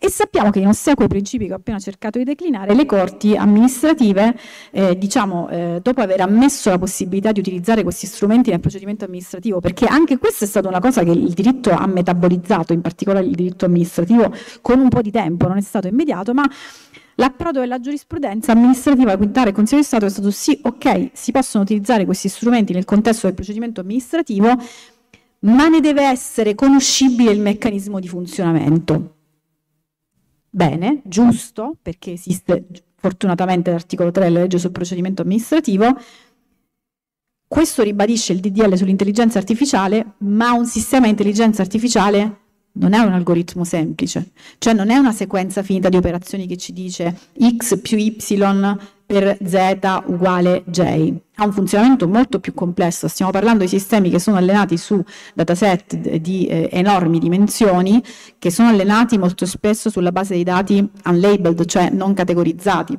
C: e sappiamo che in ossequio ai principi che ho appena cercato di declinare, le corti amministrative, eh, diciamo, eh, dopo aver ammesso la possibilità di utilizzare questi strumenti nel procedimento amministrativo, perché anche questa è stata una cosa che il diritto ha metabolizzato, in particolare il diritto amministrativo, con un po' di tempo, non è stato immediato, ma L'approdo della giurisprudenza amministrativa quintare il Consiglio di Stato è stato sì, ok, si possono utilizzare questi strumenti nel contesto del procedimento amministrativo, ma ne deve essere conoscibile il meccanismo di funzionamento. Bene, giusto, perché esiste fortunatamente l'articolo 3 della legge sul procedimento amministrativo, questo ribadisce il DDL sull'intelligenza artificiale, ma un sistema di intelligenza artificiale non è un algoritmo semplice, cioè non è una sequenza finita di operazioni che ci dice x più y per z uguale j, ha un funzionamento molto più complesso, stiamo parlando di sistemi che sono allenati su dataset di eh, enormi dimensioni, che sono allenati molto spesso sulla base dei dati unlabeled, cioè non categorizzati,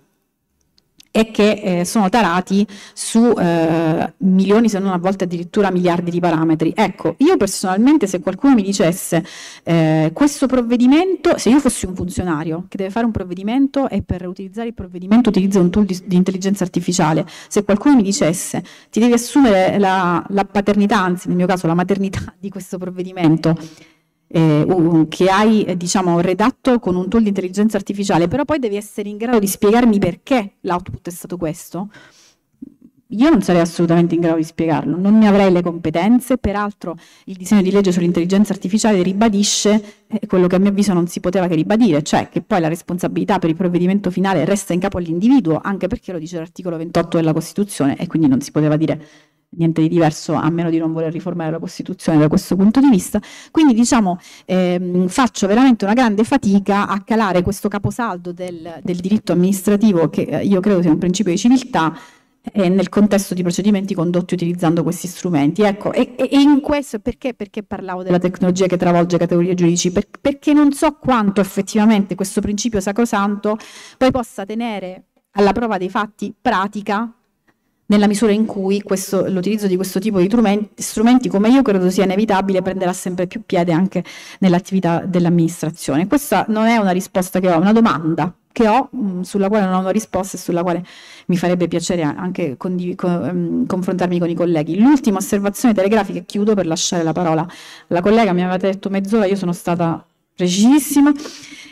C: e che eh, sono tarati su eh, milioni se non a volte addirittura miliardi di parametri. Ecco, io personalmente se qualcuno mi dicesse eh, questo provvedimento, se io fossi un funzionario che deve fare un provvedimento e per utilizzare il provvedimento utilizza un tool di, di intelligenza artificiale, se qualcuno mi dicesse ti devi assumere la, la paternità, anzi nel mio caso la maternità di questo provvedimento, eh, che hai eh, diciamo, redatto con un tool di intelligenza artificiale, però poi devi essere in grado di spiegarmi perché l'output è stato questo, io non sarei assolutamente in grado di spiegarlo, non ne avrei le competenze, peraltro il disegno di legge sull'intelligenza artificiale ribadisce eh, quello che a mio avviso non si poteva che ribadire, cioè che poi la responsabilità per il provvedimento finale resta in capo all'individuo, anche perché lo dice l'articolo 28 della Costituzione e quindi non si poteva dire niente di diverso a meno di non voler riformare la Costituzione da questo punto di vista. Quindi diciamo ehm, faccio veramente una grande fatica a calare questo caposaldo del, del diritto amministrativo che eh, io credo sia un principio di civiltà eh, nel contesto di procedimenti condotti utilizzando questi strumenti. Ecco, e, e in questo perché, perché, parlavo della tecnologia che travolge categorie giudici? Per, perché non so quanto effettivamente questo principio sacrosanto poi possa tenere alla prova dei fatti pratica nella misura in cui questo, l'utilizzo di questo tipo di strumenti, strumenti, come io credo sia inevitabile, prenderà sempre più piede anche nell'attività dell'amministrazione. Questa non è una risposta che ho, è una domanda che ho, mm, sulla quale non ho una risposta e sulla quale mi farebbe piacere anche condiv- con, mm, confrontarmi con i colleghi. L'ultima osservazione telegrafica, e chiudo per lasciare la parola alla collega, mi aveva detto mezz'ora, io sono stata precisissima.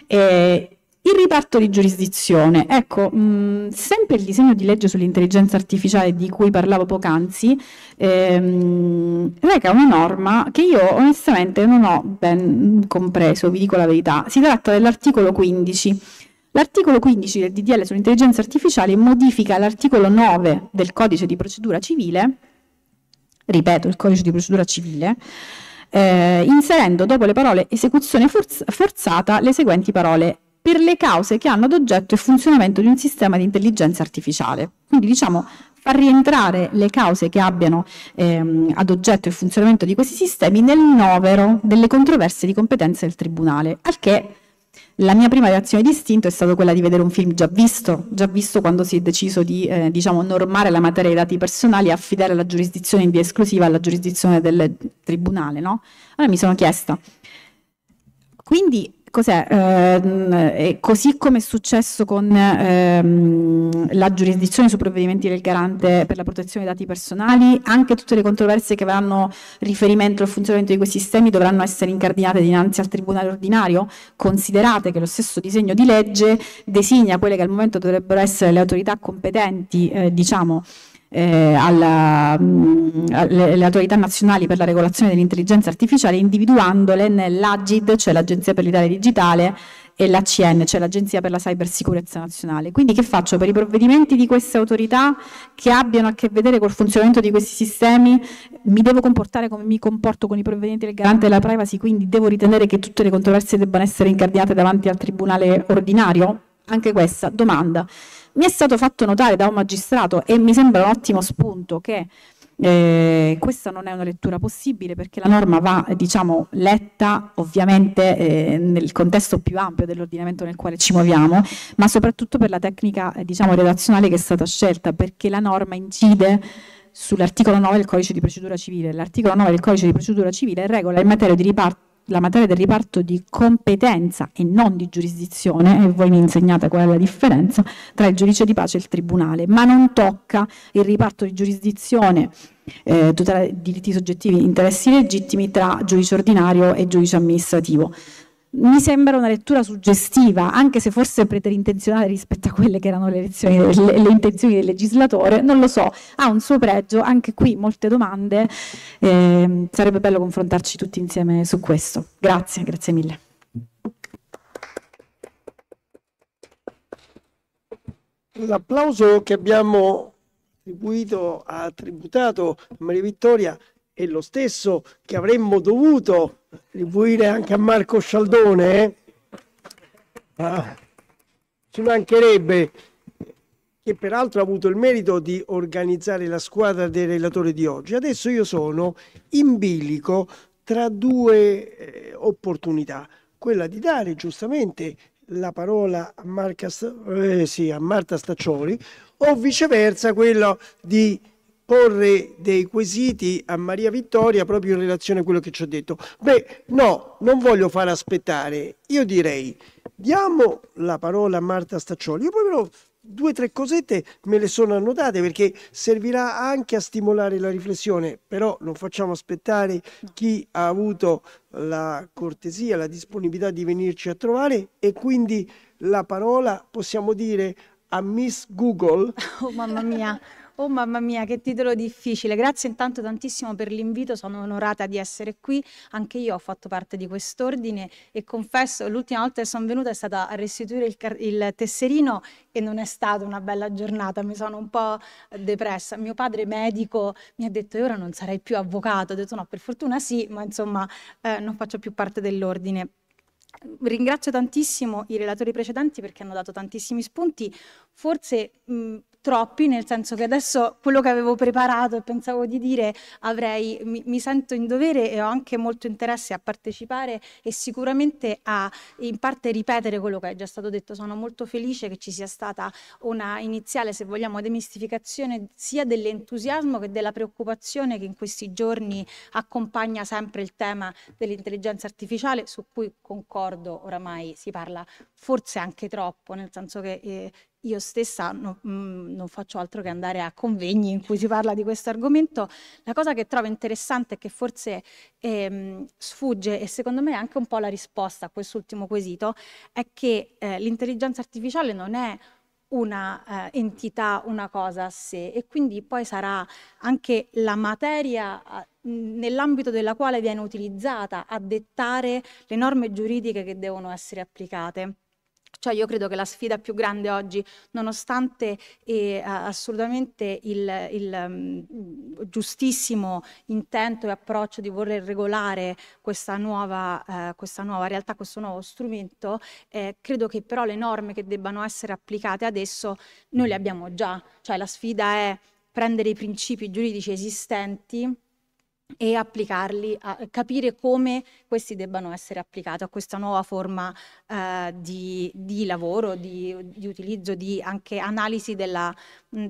C: E il riparto di giurisdizione. Ecco, mh, mm, sempre il disegno di legge sull'intelligenza artificiale di cui parlavo poc'anzi ehm, reca una norma che io onestamente non ho ben compreso, vi dico la verità. Si tratta dell'articolo 15. L'articolo 15 del DDL sull'intelligenza artificiale modifica l'articolo 9 del codice di procedura civile, ripeto, il codice di procedura civile, eh, inserendo dopo le parole esecuzione forz- forzata le seguenti parole per le cause che hanno ad oggetto il funzionamento di un sistema di intelligenza artificiale. Quindi diciamo far rientrare le cause che abbiano ehm, ad oggetto il funzionamento di questi sistemi nel novero delle controversie di competenza del Tribunale, al che la mia prima reazione distinto è stata quella di vedere un film già visto, già visto quando si è deciso di eh, diciamo, normare la materia dei dati personali e affidare la giurisdizione in via esclusiva alla giurisdizione del Tribunale. No? Allora mi sono chiesta, quindi Cos'è? Eh, così come è successo con ehm, la giurisdizione sui provvedimenti del garante per la protezione dei dati personali, anche tutte le controversie che avranno riferimento al funzionamento di quei sistemi dovranno essere incardinate dinanzi al Tribunale ordinario, considerate che lo stesso disegno di legge designa quelle che al momento dovrebbero essere le autorità competenti, eh, diciamo, eh, alla, mh, mm, alle, alle, autorità nazionali per la regolazione dell'intelligenza artificiale individuandole nell'AGID, cioè l'Agenzia per l'Italia Digitale, e l'ACN, cioè l'Agenzia per la Cybersicurezza Nazionale. Quindi che faccio? Per i provvedimenti di queste autorità che abbiano a che vedere col funzionamento di questi sistemi, mi devo comportare come mi comporto con i provvedimenti del garante della privacy, quindi devo ritenere che tutte le controversie debbano essere incardinate davanti al Tribunale ordinario? Anche questa domanda mi è stato fatto notare da un magistrato e mi sembra un ottimo spunto che eh, questa non è una lettura possibile perché la norma va diciamo, letta ovviamente eh, nel contesto più ampio dell'ordinamento nel quale ci muoviamo, ma soprattutto per la tecnica eh, diciamo, redazionale che è stata scelta perché la norma incide sull'articolo 9 del codice di procedura civile. L'articolo 9 del codice di procedura civile regola in materia di riparto la materia del riparto di competenza e non di giurisdizione, e voi mi insegnate qual è la differenza, tra il giudice di pace e il tribunale, ma non tocca il riparto di giurisdizione, eh, tutela dei diritti soggettivi, interessi legittimi tra giudice ordinario e giudice amministrativo mi sembra una lettura suggestiva, anche se forse preterintenzionale rispetto a quelle che erano le, le, le, intenzioni del legislatore, non lo so, ha un suo pregio, anche qui molte domande, eh, sarebbe bello confrontarci tutti insieme su questo. Grazie, grazie mille.
A: L'applauso che abbiamo attribuito, ha tributato a Maria Vittoria è lo stesso che avremmo dovuto attribuire anche a Marco Scialdone, eh? ah, ci mancherebbe, che peraltro ha avuto il merito di organizzare la squadra dei relatori di oggi. Adesso io sono in bilico tra due eh, opportunità, quella di dare giustamente la parola a, Marca, eh, sì, a Marta Staccioli o viceversa quella di porre dei quesiti a Maria Vittoria proprio in relazione a quello che ci ho detto. Beh, no, non voglio far aspettare. Io direi, diamo la parola a Marta Staccioli. Io poi però due o tre cosette me le sono annotate perché servirà anche a stimolare la riflessione, però non facciamo aspettare chi ha avuto la cortesia, la disponibilità di venirci a trovare e quindi la parola possiamo dire a Miss Google.
D: Oh mamma mia! Oh mamma mia, che titolo difficile. Grazie intanto tantissimo per l'invito, sono onorata di essere qui. Anche io ho fatto parte di quest'ordine e confesso, l'ultima volta che sono venuta è stata a restituire il, il, tesserino e non è stata una bella giornata, mi sono un po' depressa. Mio padre medico mi ha detto "E ora non sarei più avvocato". Ho detto "No, per fortuna sì, ma insomma, eh, non faccio più parte dell'ordine". Ringrazio tantissimo i relatori precedenti perché hanno dato tantissimi spunti. Forse mh, troppi, nel senso che adesso quello che avevo preparato e pensavo di dire avrei, mi, mi, sento in dovere e ho anche molto interesse a partecipare e sicuramente a in parte ripetere quello che è già stato detto. Sono molto felice che ci sia stata una iniziale, se vogliamo, demistificazione sia dell'entusiasmo che della preoccupazione che in questi giorni accompagna sempre il tema dell'intelligenza artificiale, su cui concordo oramai si parla forse anche troppo, nel senso che eh, io stessa no, mh, mm, non faccio altro che andare a convegni in cui si parla di questo argomento, la cosa che trovo interessante e che forse ehm, sfugge e secondo me è anche un po' la risposta a quest'ultimo quesito è che eh, l'intelligenza artificiale non è una eh, entità, una cosa a sé e quindi poi sarà anche la materia nell'ambito della quale viene utilizzata a dettare le norme giuridiche che devono essere applicate. Cioè io credo che la sfida più grande oggi, nonostante eh, assolutamente il, il um, giustissimo intento e approccio di voler regolare questa nuova, eh, questa nuova realtà, questo nuovo strumento, eh, credo che però le norme che debbano essere applicate adesso noi le mm. abbiamo già. Cioè la sfida è prendere i principi giuridici esistenti e applicarli, a capire come questi debbano essere applicati a questa nuova forma eh, di, di, lavoro, di, di utilizzo, di anche analisi della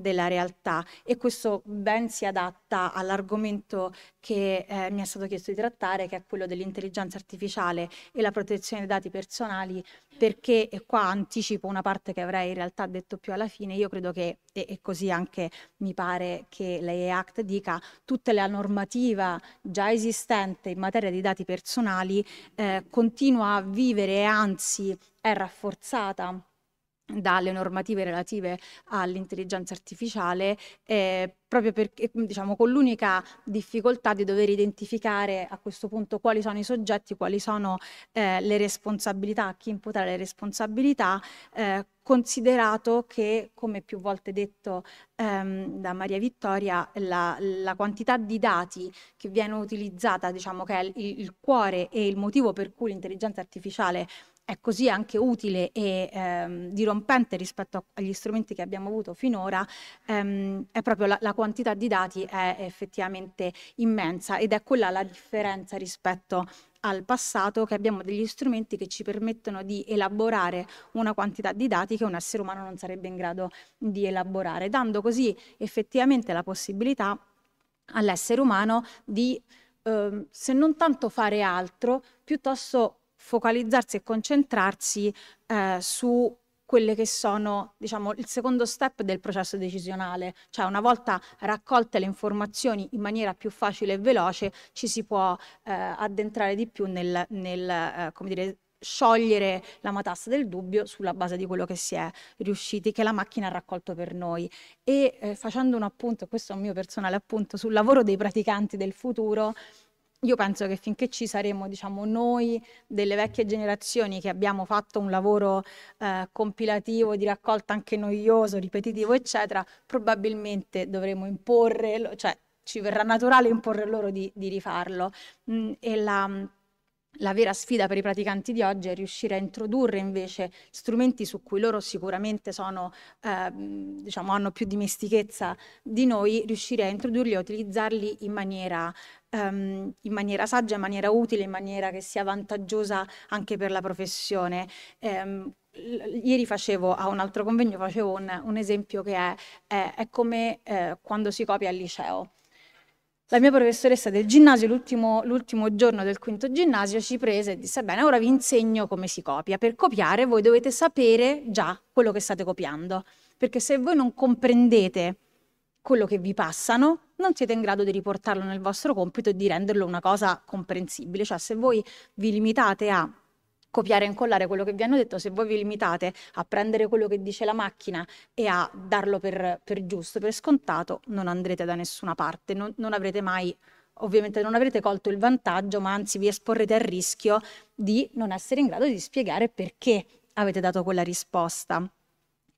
D: della realtà e questo ben si adatta all'argomento che eh, mi è stato chiesto di trattare, che è quello dell'intelligenza artificiale e la protezione dei dati personali, perché, e qua anticipo una parte che avrei in realtà detto più alla fine, io credo che, e, e così anche mi pare che lei Act dica, tutta la normativa già esistente in materia di dati personali eh, continua a vivere e anzi è rafforzata dalle normative relative all'intelligenza artificiale, eh, proprio perché diciamo, con l'unica difficoltà di dover identificare a questo punto quali sono i soggetti, quali sono eh, le responsabilità, chi imputare le responsabilità, eh, considerato che, come più volte detto ehm, da Maria Vittoria, la, la, quantità di dati che viene utilizzata, diciamo che è il, il cuore e il motivo per cui l'intelligenza artificiale è così anche utile e ehm, dirompente rispetto agli strumenti che abbiamo avuto finora, ehm, è proprio la, la, quantità di dati è effettivamente immensa ed è quella la differenza rispetto al passato che abbiamo degli strumenti che ci permettono di elaborare una quantità di dati che un essere umano non sarebbe in grado di elaborare, dando così effettivamente la possibilità all'essere umano di, ehm, se non tanto fare altro, piuttosto focalizzarsi e concentrarsi eh, su quelle che sono, diciamo, il secondo step del processo decisionale, cioè una volta raccolte le informazioni in maniera più facile e veloce, ci si può eh, addentrare di più nel, nel eh, come dire, sciogliere la matassa del dubbio sulla base di quello che si è riusciti, che la macchina ha raccolto per noi. E eh, facendo un appunto, questo è un mio personale appunto, sul lavoro dei praticanti del futuro, io penso che finché ci saremo diciamo, noi delle vecchie generazioni che abbiamo fatto un lavoro eh, compilativo di raccolta anche noioso, ripetitivo, eccetera, probabilmente dovremo imporre, cioè ci verrà naturale imporre loro di, di rifarlo. Mm, e la, la vera sfida per i praticanti di oggi è riuscire a introdurre invece strumenti su cui loro sicuramente sono, eh, diciamo, hanno più dimestichezza di noi, riuscire a introdurli e utilizzarli in maniera, ehm, in maniera saggia, in maniera utile, in maniera che sia vantaggiosa anche per la professione. Eh, ieri facevo a un altro convegno facevo un, un esempio che è, è, è come eh, quando si copia al liceo la mia professoressa del ginnasio, l'ultimo, giorno del quinto ginnasio, ci prese e disse, bene, ora vi insegno come si copia. Per copiare voi dovete sapere già quello che state copiando, perché se voi non comprendete quello che vi passano, non siete in grado di riportarlo nel vostro compito e di renderlo una cosa comprensibile. Cioè se voi vi limitate a copiare e incollare quello che vi hanno detto, se voi vi limitate a prendere quello che dice la macchina e a darlo per, per giusto, per scontato, non andrete da nessuna parte, non, non avrete mai ovviamente non avrete colto il vantaggio, ma anzi vi esporrete al rischio di non essere in grado di spiegare perché avete dato quella risposta.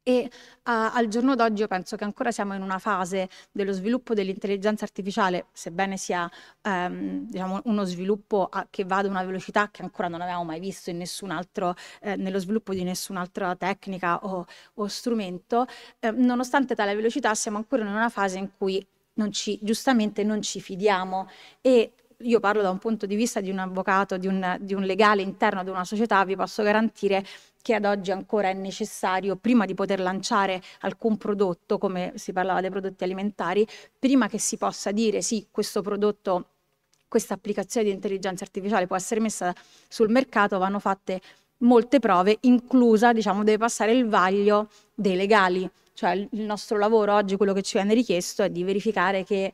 D: E a, al giorno d'oggi io penso che ancora siamo in una fase dello sviluppo dell'intelligenza artificiale, sebbene sia ehm, diciamo, uno sviluppo a, che va ad una velocità che ancora non avevamo mai visto altro, eh, nello sviluppo di nessun'altra tecnica o, o strumento, eh, nonostante tale velocità siamo ancora in una fase in cui non ci, giustamente non ci fidiamo e io parlo da un punto di vista di un avvocato, di un, di un legale interno ad una società, vi posso garantire che ad oggi ancora è necessario prima di poter lanciare alcun prodotto, come si parlava dei prodotti alimentari, prima che si possa dire sì, questo prodotto, questa applicazione di intelligenza artificiale può essere messa sul mercato, vanno fatte molte prove, inclusa, diciamo, deve passare il vaglio dei legali. Cioè il nostro lavoro oggi, quello che ci viene richiesto è di verificare che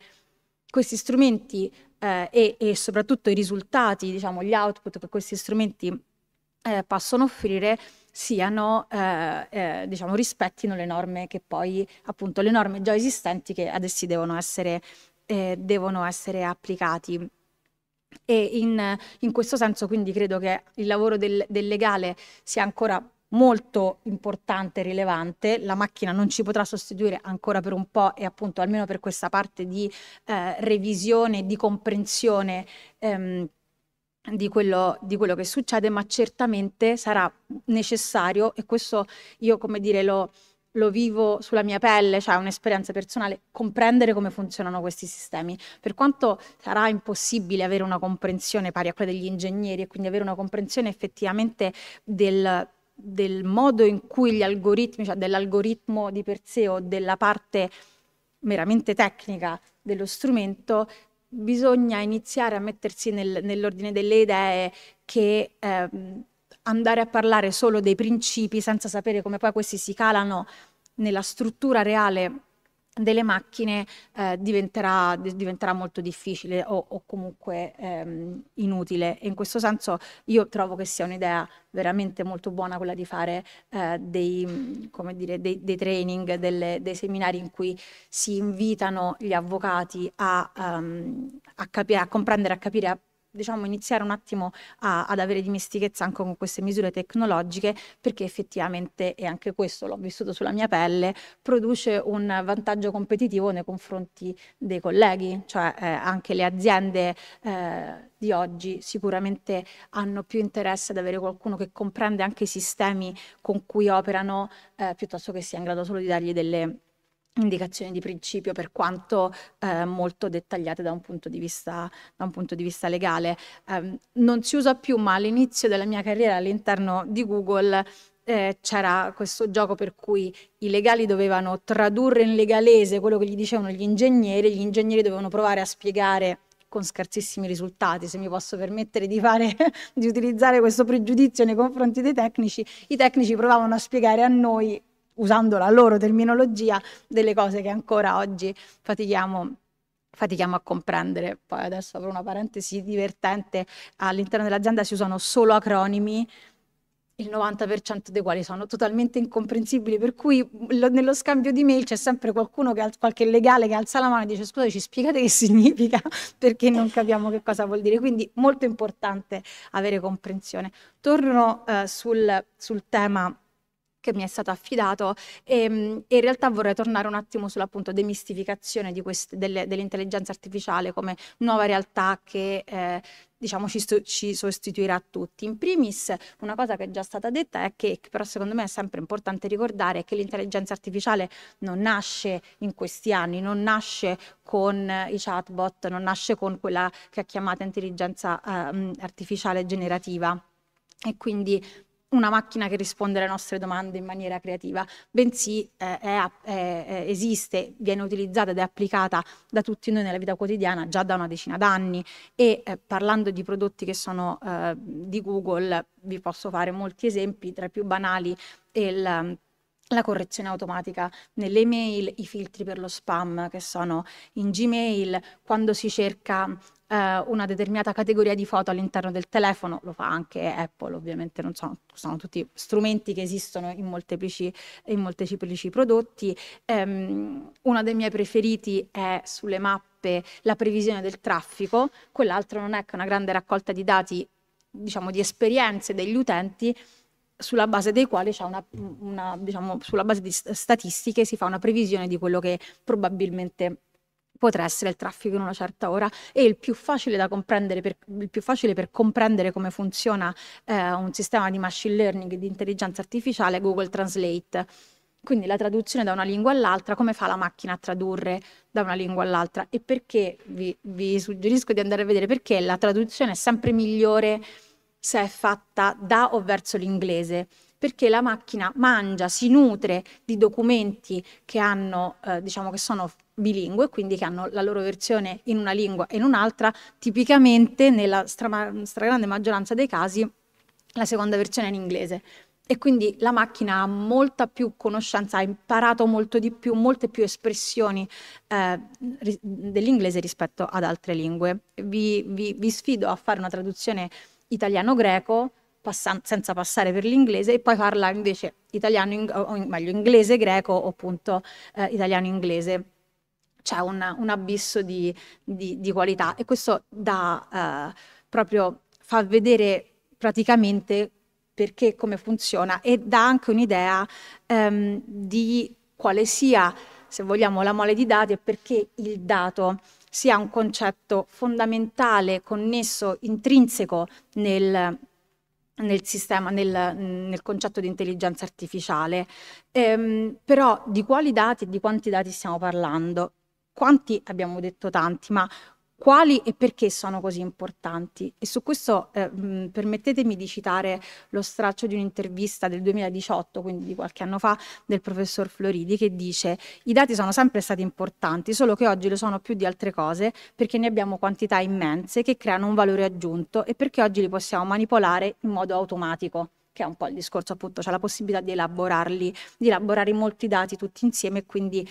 D: questi strumenti eh, e, e, soprattutto i risultati, diciamo, gli output che questi strumenti eh, possono offrire siano, eh, eh, diciamo, rispettino le norme che poi, appunto, le norme già esistenti che adesso devono essere, eh, devono essere applicati. E in, in, questo senso quindi credo che il lavoro del, del legale sia ancora molto importante e rilevante, la macchina non ci potrà sostituire ancora per un po' e appunto almeno per questa parte di eh, revisione, di comprensione ehm, di quello, di quello, che succede, ma certamente sarà necessario, e questo io come dire lo, lo vivo sulla mia pelle, cioè un'esperienza personale, comprendere come funzionano questi sistemi. Per quanto sarà impossibile avere una comprensione pari a quella degli ingegneri e quindi avere una comprensione effettivamente del del modo in cui gli algoritmi, cioè dell'algoritmo di per sé o della parte meramente tecnica dello strumento, bisogna iniziare a mettersi nel, nell'ordine delle idee che ehm, andare a parlare solo dei principi senza sapere come poi questi si calano nella struttura reale delle macchine eh, diventerà, diventerà, molto difficile o, o comunque ehm, inutile e in questo senso io trovo che sia un'idea veramente molto buona quella di fare eh, dei, dire, dei, dei, training, delle, dei seminari in cui si invitano gli avvocati a, um, a, capire, a comprendere, a capire, diciamo, iniziare un attimo a, ad avere dimestichezza anche con queste misure tecnologiche, perché effettivamente, e anche questo l'ho vissuto sulla mia pelle, produce un vantaggio competitivo nei confronti dei colleghi, cioè eh, anche le aziende eh, di oggi sicuramente hanno più interesse ad avere qualcuno che comprende anche i sistemi con cui operano, eh, piuttosto che sia in grado solo di dargli delle indicazioni di principio per quanto eh, molto dettagliate da un punto di vista, punto di vista legale. Eh, non si usa più, ma all'inizio della mia carriera all'interno di Google eh, c'era questo gioco per cui i legali dovevano tradurre in legalese quello che gli dicevano gli ingegneri, gli ingegneri dovevano provare a spiegare con scarsissimi risultati, se mi posso permettere di, fare, di utilizzare questo pregiudizio nei confronti dei tecnici, i tecnici provavano a spiegare a noi usando la loro terminologia, delle cose che ancora oggi fatichiamo fatichiamo a comprendere. Poi adesso apro una parentesi divertente, all'interno dell'azienda si usano solo acronimi, il 90% dei quali sono totalmente incomprensibili, per cui lo, nello scambio di mail c'è sempre qualcuno, che, qualche legale che alza la mano e dice scusate ci spiegate che significa perché non capiamo che cosa vuol dire, quindi molto importante avere comprensione. Torno eh, sul, sul tema che mi è stato affidato e, ehm, e, in realtà vorrei tornare un attimo sulla appunto, demistificazione dell'intelligenza artificiale come nuova realtà che eh, diciamo, ci, so ci, sostituirà a tutti. In primis una cosa che è già stata detta è che però secondo me è sempre importante ricordare che l'intelligenza artificiale non nasce in questi anni, non nasce con i chatbot, non nasce con quella che è chiamata intelligenza eh, artificiale generativa e quindi una macchina che risponde alle nostre domande in maniera creativa, bensì eh, è, è, esiste, viene utilizzata ed è applicata da tutti noi nella vita quotidiana già da una decina d'anni e eh, parlando di prodotti che sono eh, di Google vi posso fare molti esempi, tra i più banali il la correzione automatica nelle email, i filtri per lo spam che sono in Gmail, quando si cerca eh, una determinata categoria di foto all'interno del telefono, lo fa anche Apple ovviamente, non sono, sono tutti strumenti che esistono in molteplici, in molteplici prodotti. Um, uno dei miei preferiti è sulle mappe la previsione del traffico, quell'altro non è che una grande raccolta di dati, diciamo di esperienze degli utenti, sulla base dei quali c'è una, una diciamo, sulla base di statistiche si fa una previsione di quello che probabilmente potrà essere il traffico in una certa ora e il più facile, da comprendere per, più facile per comprendere come funziona eh, un sistema di machine learning e di intelligenza artificiale è Google Translate. Quindi la traduzione da una lingua all'altra, come fa la macchina a tradurre da una lingua all'altra e perché vi, vi suggerisco di andare a vedere perché la traduzione è sempre migliore se è fatta da o verso l'inglese perché la macchina mangia, si nutre di documenti che, hanno, eh, diciamo che sono bilingue, quindi che hanno la loro versione in una lingua e in un'altra, tipicamente nella stragrande maggioranza dei casi la seconda versione è in inglese. E quindi la macchina ha molta più conoscenza, ha imparato molto di più, molte più espressioni eh, dell'inglese rispetto ad altre lingue. Vi, vi, vi sfido a fare una traduzione italiano-greco Passan senza passare per l'inglese e poi parla invece italiano, inglese, greco o appunto eh, italiano, inglese c'è un, un abisso di, di, di, qualità e questo dà, eh, proprio fa vedere praticamente perché, come funziona e dà anche un'idea ehm, di quale sia, se vogliamo, la mole di dati e perché il dato sia un concetto fondamentale, connesso, intrinseco nel, nel sistema, nel, nel, concetto di intelligenza artificiale. Ehm, però di quali dati e di quanti dati stiamo parlando? quanti abbiamo detto tanti, ma quali e perché sono così importanti. E su questo eh, mh, permettetemi di citare lo straccio di un'intervista del 2018, quindi di qualche anno fa, del professor Floridi, che dice i dati sono sempre stati importanti, solo che oggi lo sono più di altre cose perché ne abbiamo quantità immense che creano un valore aggiunto e perché oggi li possiamo manipolare in modo automatico che è un po' il discorso appunto, c'è cioè la possibilità di elaborarli, di elaborare molti dati tutti insieme e quindi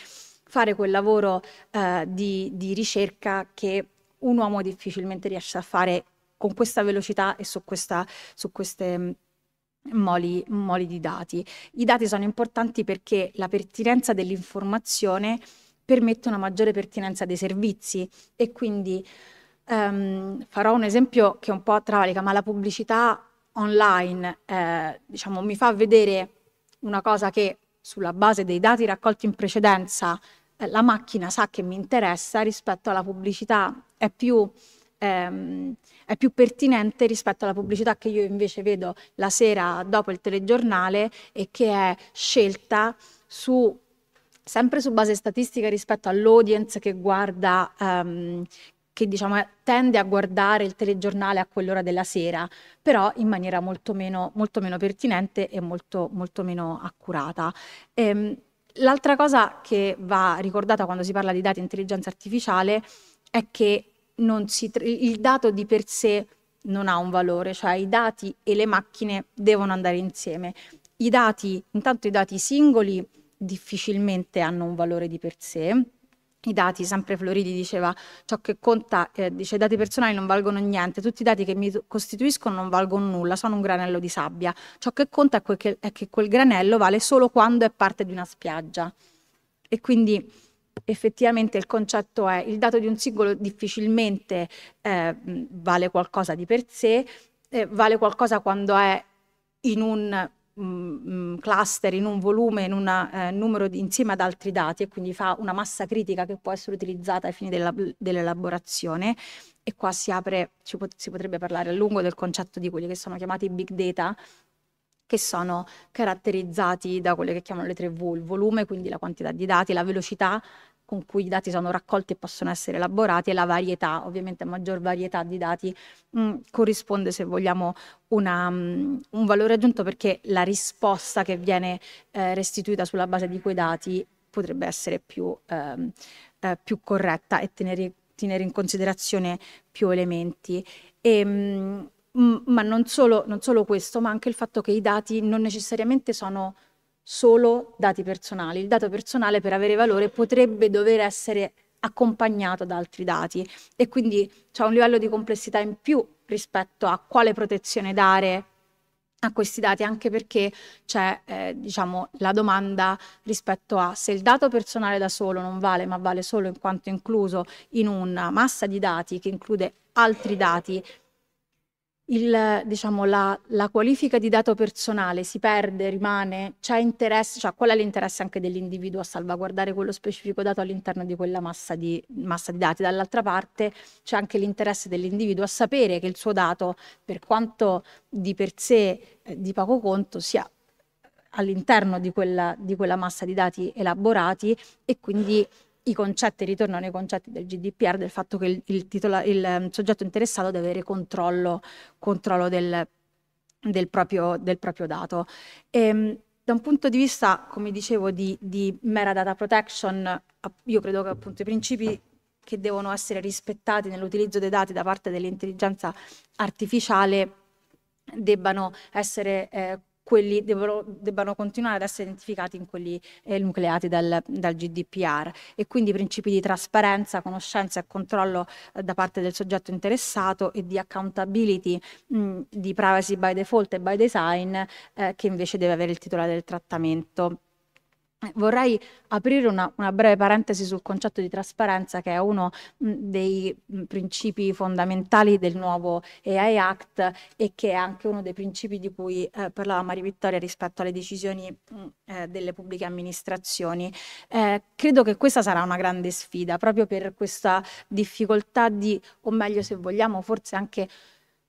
D: fare quel lavoro eh, di, di ricerca che un uomo difficilmente riesce a fare con questa velocità e su, questa, su queste mm, moli, moli, di dati. I dati sono importanti perché la pertinenza dell'informazione permette una maggiore pertinenza dei servizi e quindi um, farò un esempio che è un po' travalica, ma la pubblicità online eh, diciamo, mi fa vedere una cosa che sulla base dei dati raccolti in precedenza la macchina sa che mi interessa rispetto alla pubblicità, è più, ehm, è più pertinente rispetto alla pubblicità che io invece vedo la sera dopo il telegiornale e che è scelta su sempre su base statistica rispetto all'audience che guarda, um, che diciamo tende a guardare il telegiornale a quell'ora della sera, però in maniera molto meno, molto meno pertinente e molto, molto meno accurata. Ehm, L'altra cosa che va ricordata quando si parla di dati e intelligenza artificiale è che tr- il dato di per sé non ha un valore, cioè i dati e le macchine devono andare insieme. I dati, intanto i dati singoli difficilmente hanno un valore di per sé, i dati, sempre Floridi diceva, ciò che conta, eh, dice, i dati personali non valgono niente, tutti i dati che mi costituiscono non valgono nulla, sono un granello di sabbia. Ciò che conta è, quel che, è che quel granello vale solo quando è parte di una spiaggia. E quindi effettivamente il concetto è il dato di un singolo difficilmente eh, vale qualcosa di per sé, eh, vale qualcosa quando è in un mh, mm, mm, cluster in un volume, in un eh, numero di, insieme ad altri dati e quindi fa una massa critica che può essere utilizzata ai fini della, dell'elaborazione e qua si apre, pot- si potrebbe parlare a lungo del concetto di quelli che sono chiamati big data che sono caratterizzati da quelle che chiamano le tre V, il volume, quindi la quantità di dati, la velocità con cui i dati sono raccolti e possono essere elaborati e la varietà, ovviamente maggior varietà di dati mh, mm, corrisponde se vogliamo una, mh, mm, un valore aggiunto perché la risposta che viene eh, restituita sulla base di quei dati potrebbe essere più, ehm, eh, più corretta e tenere, tenere, in considerazione più elementi. E, mh, mm, ma non solo, non solo questo, ma anche il fatto che i dati non necessariamente sono solo dati personali. Il dato personale per avere valore potrebbe dover essere accompagnato da altri dati e quindi c'è un livello di complessità in più rispetto a quale protezione dare a questi dati, anche perché c'è eh, diciamo, la domanda rispetto a se il dato personale da solo non vale, ma vale solo in quanto incluso in una massa di dati che include altri dati, il, diciamo, la, la, qualifica di dato personale si perde, rimane, c'è interesse, cioè qual è l'interesse anche dell'individuo a salvaguardare quello specifico dato all'interno di quella massa di, massa di dati. Dall'altra parte c'è anche l'interesse dell'individuo a sapere che il suo dato, per quanto di per sé eh, di poco conto, sia all'interno di, di quella massa di dati elaborati e quindi i concetti ritornano ai concetti del GDPR, del fatto che il, il, titola, il ehm, soggetto interessato deve avere controllo, controllo del, del, proprio, del, proprio, dato. E, ehm, da un punto di vista, come dicevo, di, di mera data protection, io credo che appunto i principi che devono essere rispettati nell'utilizzo dei dati da parte dell'intelligenza artificiale debbano essere eh, quelli debbano, debbano continuare ad essere identificati in quelli eh, nucleati dal, dal, GDPR e quindi i principi di trasparenza, conoscenza e controllo eh, da parte del soggetto interessato e di accountability mh, di privacy by default e by design eh, che invece deve avere il titolare del trattamento. Vorrei aprire una, una, breve parentesi sul concetto di trasparenza che è uno dei principi fondamentali del nuovo AI Act e che è anche uno dei principi di cui eh, parlava Maria Vittoria rispetto alle decisioni eh, delle pubbliche amministrazioni. Eh, credo che questa sarà una grande sfida proprio per questa difficoltà di, o meglio se vogliamo, forse anche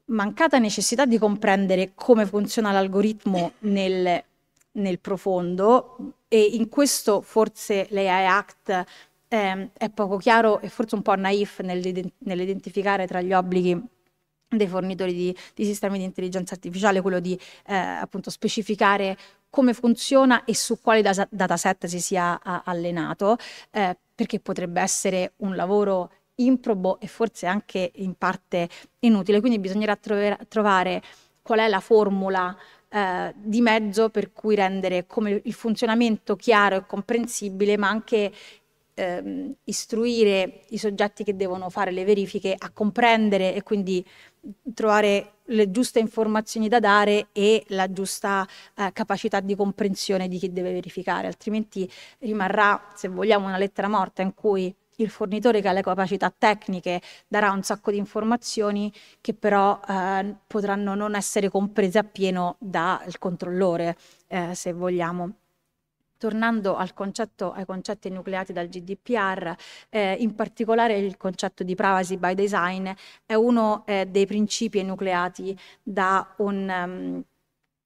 D: mancata necessità di comprendere come funziona l'algoritmo nel nel profondo e in questo forse l'AI Act eh, è poco chiaro e forse un po' naif nell'identificare tra gli obblighi dei fornitori di, di, sistemi di intelligenza artificiale, quello di eh, appunto specificare come funziona e su quale da- dataset si sia a- allenato, eh, perché potrebbe essere un lavoro improbo e forse anche in parte inutile. Quindi bisognerà trover- trovare qual è la formula eh, di mezzo per cui rendere il funzionamento chiaro e comprensibile, ma anche ehm, istruire i soggetti che devono fare le verifiche a comprendere e quindi trovare le giuste informazioni da dare e la giusta eh, capacità di comprensione di chi deve verificare, altrimenti rimarrà, se vogliamo, una lettera morta in cui il fornitore che ha le capacità tecniche darà un sacco di informazioni che però eh, potranno non essere comprese appieno dal controllore, eh, se vogliamo. Tornando concetto, ai concetti nucleati dal GDPR, eh, in particolare il concetto di privacy by design è uno eh, dei principi nucleati da un um,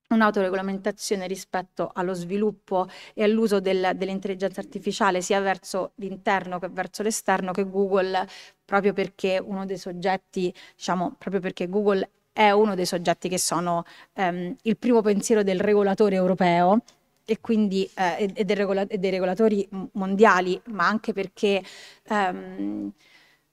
D: un'autoregolamentazione rispetto allo sviluppo e all'uso del, dell'intelligenza artificiale sia verso l'interno che verso l'esterno che Google, proprio perché uno dei soggetti, diciamo, proprio perché Google è uno dei soggetti che sono ehm, il primo pensiero del regolatore europeo e quindi eh, e, dei regolatori mondiali, ma anche perché ehm,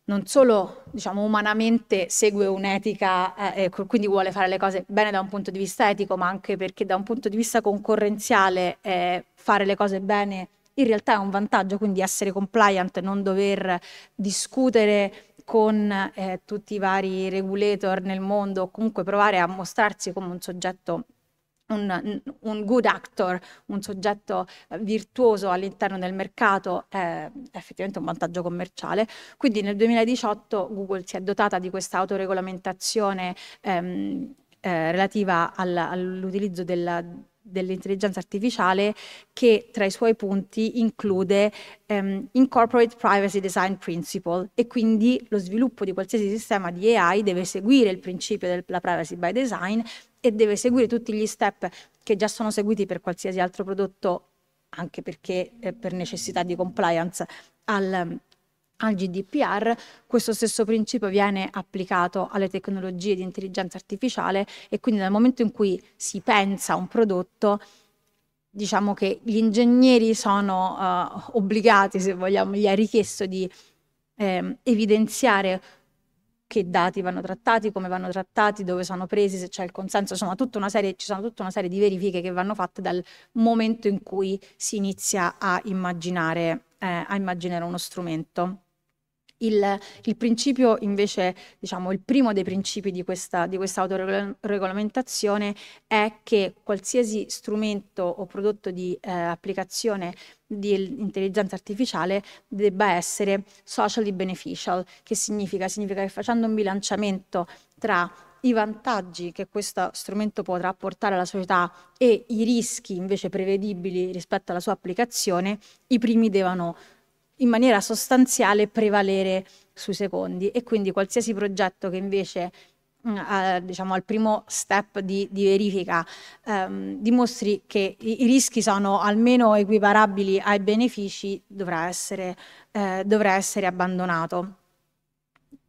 D: non solo diciamo, umanamente segue un'etica eh, quindi vuole fare le cose bene da un punto di vista etico, ma anche perché da un punto di vista concorrenziale eh, fare le cose bene in realtà è un vantaggio, quindi essere compliant, non dover discutere con eh, tutti i vari regulator nel mondo, o comunque provare a mostrarsi come un soggetto un, un, good actor, un soggetto eh, virtuoso all'interno del mercato è effettivamente un vantaggio commerciale. Quindi nel 2018 Google si è dotata di questa autoregolamentazione ehm, eh, relativa al, all'utilizzo della, dell'intelligenza artificiale che tra i suoi punti include ehm, Incorporate Privacy Design Principle e quindi lo sviluppo di qualsiasi sistema di AI deve seguire il principio della privacy by design e deve seguire tutti gli step che già sono seguiti per qualsiasi altro prodotto, anche perché eh, per necessità di compliance al, al GDPR, questo stesso principio viene applicato alle tecnologie di intelligenza artificiale e quindi dal momento in cui si pensa a un prodotto, diciamo che gli ingegneri sono uh, obbligati, se vogliamo, gli è richiesto di eh, evidenziare che dati vanno trattati, come vanno trattati, dove sono presi, se c'è il consenso, insomma serie, ci sono tutta una serie di verifiche che vanno fatte dal momento in cui si inizia a immaginare, eh, a immaginare uno strumento. Il, il, principio invece, diciamo, il primo dei principi di questa, di questa autoregolamentazione è che qualsiasi strumento o prodotto di eh, applicazione di intelligenza artificiale debba essere socially beneficial, che significa? Significa che facendo un bilanciamento tra i vantaggi che questo strumento potrà portare alla società e i rischi invece prevedibili rispetto alla sua applicazione, i primi devono in maniera sostanziale prevalere sui secondi e quindi qualsiasi progetto che invece mm, a, diciamo, al primo step di, di verifica ehm, dimostri che i, i, rischi sono almeno equiparabili ai benefici dovrà essere, eh, dovrà essere abbandonato.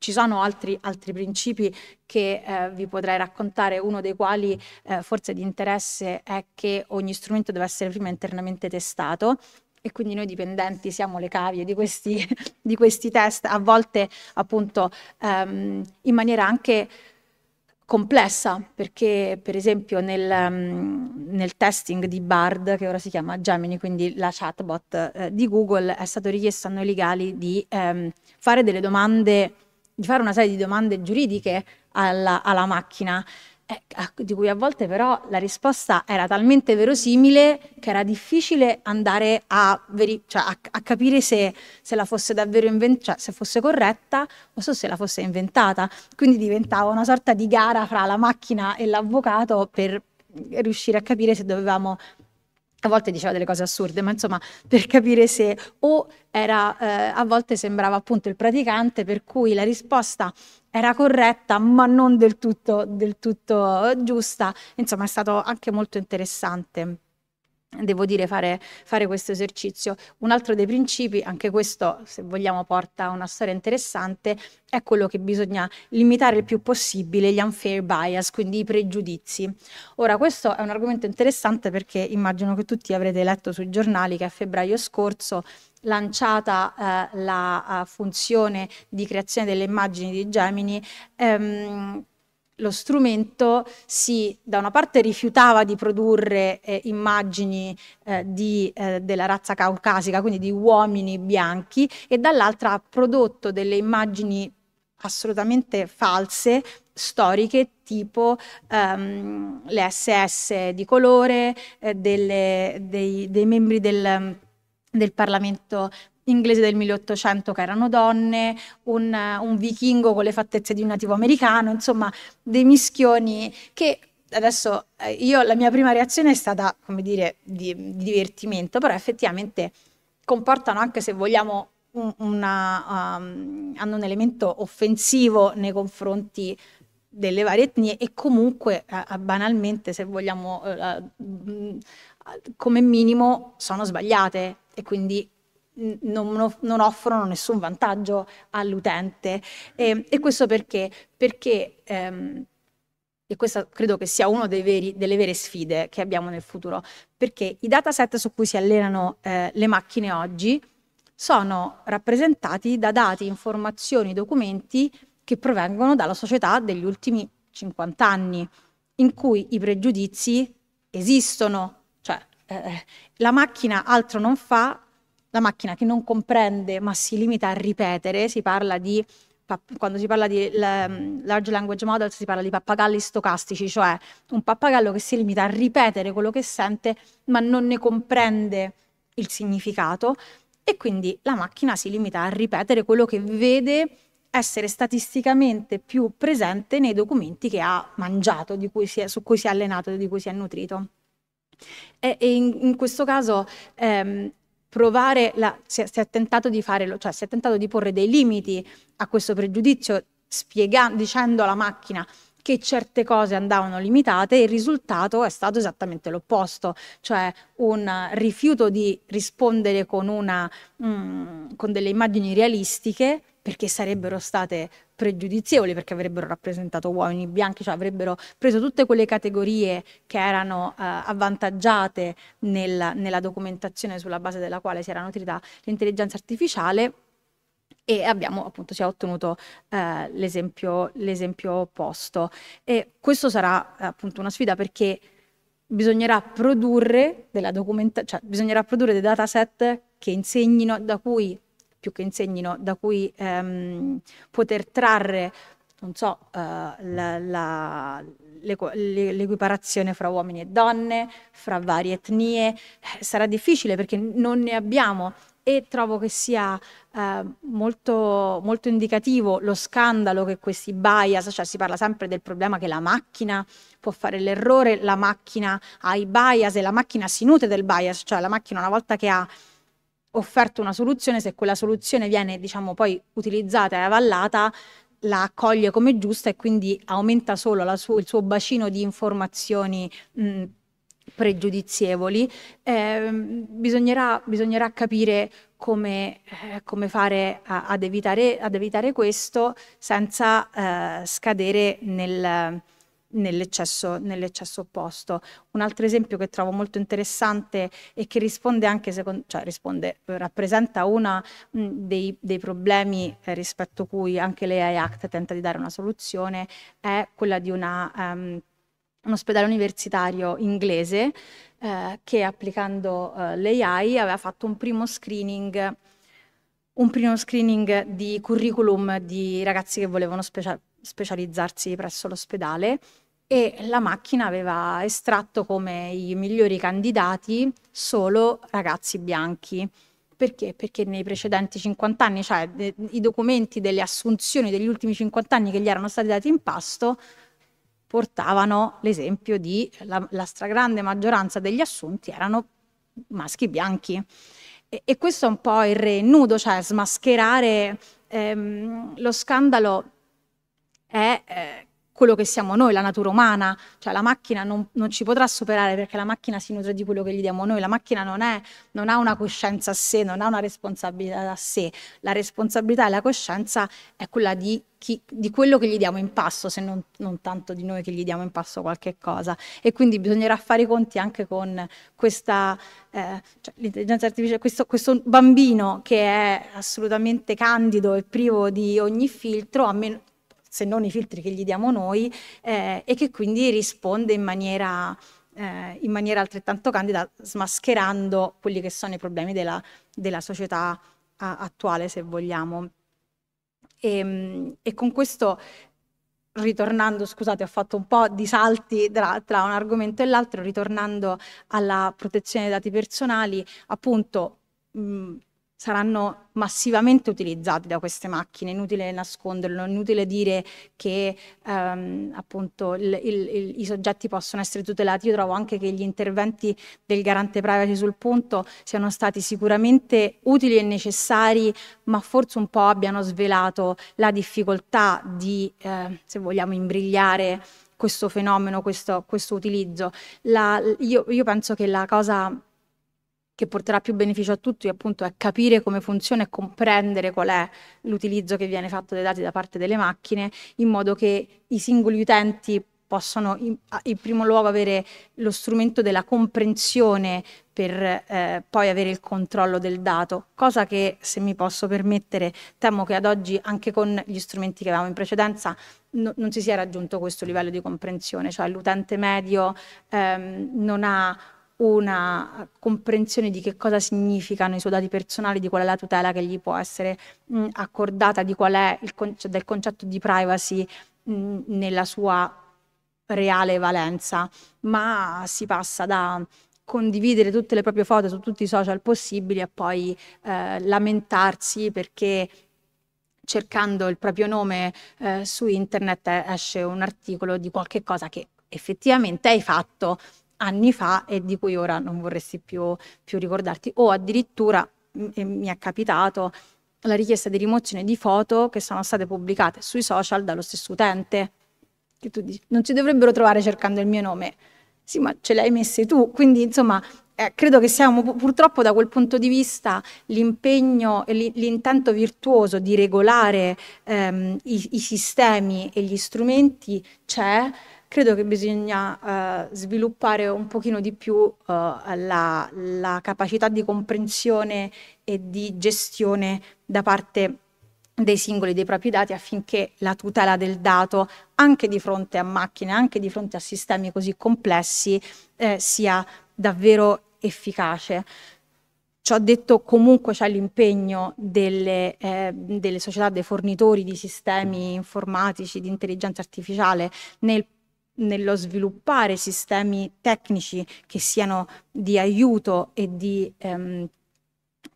D: Ci sono altri, altri principi che eh, vi potrei raccontare, uno dei quali eh, forse di interesse è che ogni strumento deve essere prima internamente testato e quindi noi dipendenti siamo le cavie di questi, di questi test, a volte appunto um, in maniera anche complessa perché per esempio nel, um, nel, testing di Bard che ora si chiama Gemini quindi la chatbot eh, di Google è stato richiesto a noi legali di um, fare delle domande di fare una serie di domande giuridiche alla, alla macchina eh, ah, di cui a volte però la risposta era talmente verosimile che era difficile andare a, veri- cioè a, a capire se, se, la fosse davvero inventata, cioè se fosse corretta o so se la fosse inventata. Quindi diventava una sorta di gara fra la macchina e l'avvocato per riuscire a capire se dovevamo a volte diceva delle cose assurde, ma insomma per capire se o era, eh, a volte sembrava appunto il praticante, per cui la risposta era corretta ma non del tutto, del tutto giusta, insomma è stato anche molto interessante devo dire, fare, fare, questo esercizio. Un altro dei principi, anche questo se vogliamo porta a una storia interessante, è quello che bisogna limitare il più possibile gli unfair bias, quindi i pregiudizi. Ora, questo è un argomento interessante perché immagino che tutti avrete letto sui giornali che a febbraio scorso lanciata eh, la eh, funzione di creazione delle immagini di Gemini, ehm, lo strumento si da una parte rifiutava di produrre eh, immagini eh, di, eh, della razza caucasica, quindi di uomini bianchi, e dall'altra ha prodotto delle immagini assolutamente false, storiche, tipo ehm, le SS di colore, eh, delle, dei, dei, membri del del Parlamento inglese del 1800 che erano donne, un, un vichingo con le fattezze di un nativo americano, insomma dei mischioni che adesso eh, io la mia prima reazione è stata, come dire, di, di divertimento, però effettivamente comportano anche se vogliamo una, um, hanno un elemento offensivo nei confronti delle varie etnie e comunque uh, banalmente se vogliamo uh, uh, come minimo sono sbagliate e quindi non, non offrono nessun vantaggio all'utente. E, e, questo perché? Perché ehm, e questa credo che sia una delle vere sfide che abbiamo nel futuro, perché i dataset su cui si allenano eh, le macchine oggi sono rappresentati da dati, informazioni, documenti che provengono dalla società degli ultimi 50 anni, in cui i pregiudizi esistono, cioè eh, eh la macchina altro non fa la macchina che non comprende ma si limita a ripetere, si parla di quando si parla di large language models si parla di pappagalli stocastici, cioè un pappagallo che si limita a ripetere quello che sente ma non ne comprende il significato e quindi la macchina si limita a ripetere quello che vede essere statisticamente più presente nei documenti che ha mangiato, cui è, su cui si è allenato, di cui si è nutrito. E, e in, in, questo caso ehm, provare, la, si, è, si, è, tentato di fare, cioè si è tentato di porre dei limiti a questo pregiudizio spiega, dicendo alla macchina che certe cose andavano limitate e il risultato è stato esattamente l'opposto, cioè un rifiuto di rispondere con, una, mh, mm, con delle immagini realistiche perché sarebbero state pregiudizievoli perché avrebbero rappresentato uomini bianchi, cioè avrebbero preso tutte quelle categorie che erano eh, avvantaggiate nel, nella documentazione sulla base della quale si era nutrita l'intelligenza artificiale e abbiamo appunto si è ottenuto eh, l'esempio, l'esempio opposto. E questo sarà appunto una sfida perché bisognerà produrre della documentazione, cioè bisognerà produrre dei dataset che insegnino, da cui più che insegnino, da cui ehm, poter trarre non so, uh, l'equiparazione fra uomini e donne, fra varie etnie, eh, sarà difficile perché non ne abbiamo e trovo che sia uh, molto, molto, indicativo lo scandalo che questi bias, cioè si parla sempre del problema che la macchina può fare l'errore, la macchina ha i bias e la macchina si nutre del bias, cioè la macchina una volta che ha offerto una soluzione, se quella soluzione viene diciamo, poi utilizzata e avallata, la accoglie come giusta e quindi aumenta solo su il suo bacino di informazioni mh, pregiudizievoli. Eh, bisognerà, bisognerà, capire come, eh, come fare a, ad, evitare, ad, evitare, questo senza eh, scadere nel nell'eccesso, nell'eccesso opposto. Un altro esempio che trovo molto interessante e che risponde anche, secondo, cioè risponde, eh, rappresenta uno dei, dei, problemi eh, rispetto cui anche l'AI Act tenta di dare una soluzione, è quella di una, um, un ospedale universitario inglese eh, che applicando eh, l'AI aveva fatto un primo screening un primo screening di curriculum di ragazzi che volevano specializzare specializzarsi presso l'ospedale e la macchina aveva estratto come i migliori candidati solo ragazzi bianchi. Perché? Perché nei precedenti 50 anni, cioè de, i documenti delle assunzioni degli ultimi 50 anni che gli erano stati dati in pasto, portavano l'esempio di la, la, stragrande maggioranza degli assunti erano maschi bianchi. E, e questo è un po' il re nudo, cioè smascherare ehm, lo scandalo è eh, quello che siamo noi, la natura umana, cioè la macchina non, non, ci potrà superare perché la macchina si nutre di quello che gli diamo noi, la macchina non, è, non ha una coscienza a sé, non ha una responsabilità da sé, la responsabilità e la coscienza è quella di, chi, di quello che gli diamo in passo, se non, non, tanto di noi che gli diamo in passo qualche cosa. E quindi bisognerà fare i conti anche con questa, eh, cioè, l'intelligenza artificiale, questo, questo, bambino che è assolutamente candido e privo di ogni filtro, a meno se non i filtri che gli diamo noi, eh, e che quindi risponde in maniera, eh, in maniera, altrettanto candida, smascherando quelli che sono i problemi della, della società a, attuale, se vogliamo. E, ehm, e, con questo, ritornando, scusate, ho fatto un po' di salti tra, tra un argomento e l'altro, ritornando alla protezione dei dati personali, appunto... Mh, saranno massivamente utilizzati da queste macchine, inutile nasconderlo, inutile dire che ehm, appunto il, il, il, i soggetti possono essere tutelati. Io trovo anche che gli interventi del garante privacy sul punto siano stati sicuramente utili e necessari, ma forse un po' abbiano svelato la difficoltà di, eh, se vogliamo, imbrigliare questo fenomeno, questo, questo utilizzo. La, io, io penso che la cosa che porterà più beneficio a tutti, appunto, è capire come funziona e comprendere qual è l'utilizzo che viene fatto dei dati da parte delle macchine, in modo che i singoli utenti possano in, in primo luogo avere lo strumento della comprensione per eh, poi avere il controllo del dato, cosa che se mi posso permettere temo che ad oggi anche con gli strumenti che avevamo in precedenza no, non si sia raggiunto questo livello di comprensione, cioè l'utente medio ehm, non ha una comprensione di che cosa significano i suoi dati personali, di qual è la tutela che gli può essere mh, mm, accordata, di qual è il con- cioè del concetto di privacy mh, mm, nella sua reale valenza, ma si passa da condividere tutte le proprie foto su tutti i social possibili a poi eh, lamentarsi perché cercando il proprio nome eh, su internet esce un articolo di qualche cosa che effettivamente hai fatto, anni fa e di cui ora non vorresti più, più ricordarti. O addirittura mi è capitato la richiesta di rimozione di foto che sono state pubblicate sui social dallo stesso utente. Che tu dici, non si dovrebbero trovare cercando il mio nome. Sì, ma ce l'hai hai messe tu. Quindi, insomma, eh, credo che siamo purtroppo da quel punto di vista l'impegno e l'intento virtuoso di regolare ehm, i, i sistemi e gli strumenti c'è credo che bisogna eh, sviluppare un pochino di più eh, la, la, capacità di comprensione e di gestione da parte dei singoli dei propri dati affinché la tutela del dato anche di fronte a macchine, anche di fronte a sistemi così complessi eh, sia davvero efficace. Ciò detto, comunque c'è l'impegno delle, eh, delle, società, dei fornitori di sistemi informatici, di intelligenza artificiale nel nello sviluppare sistemi tecnici che siano di aiuto e di ehm,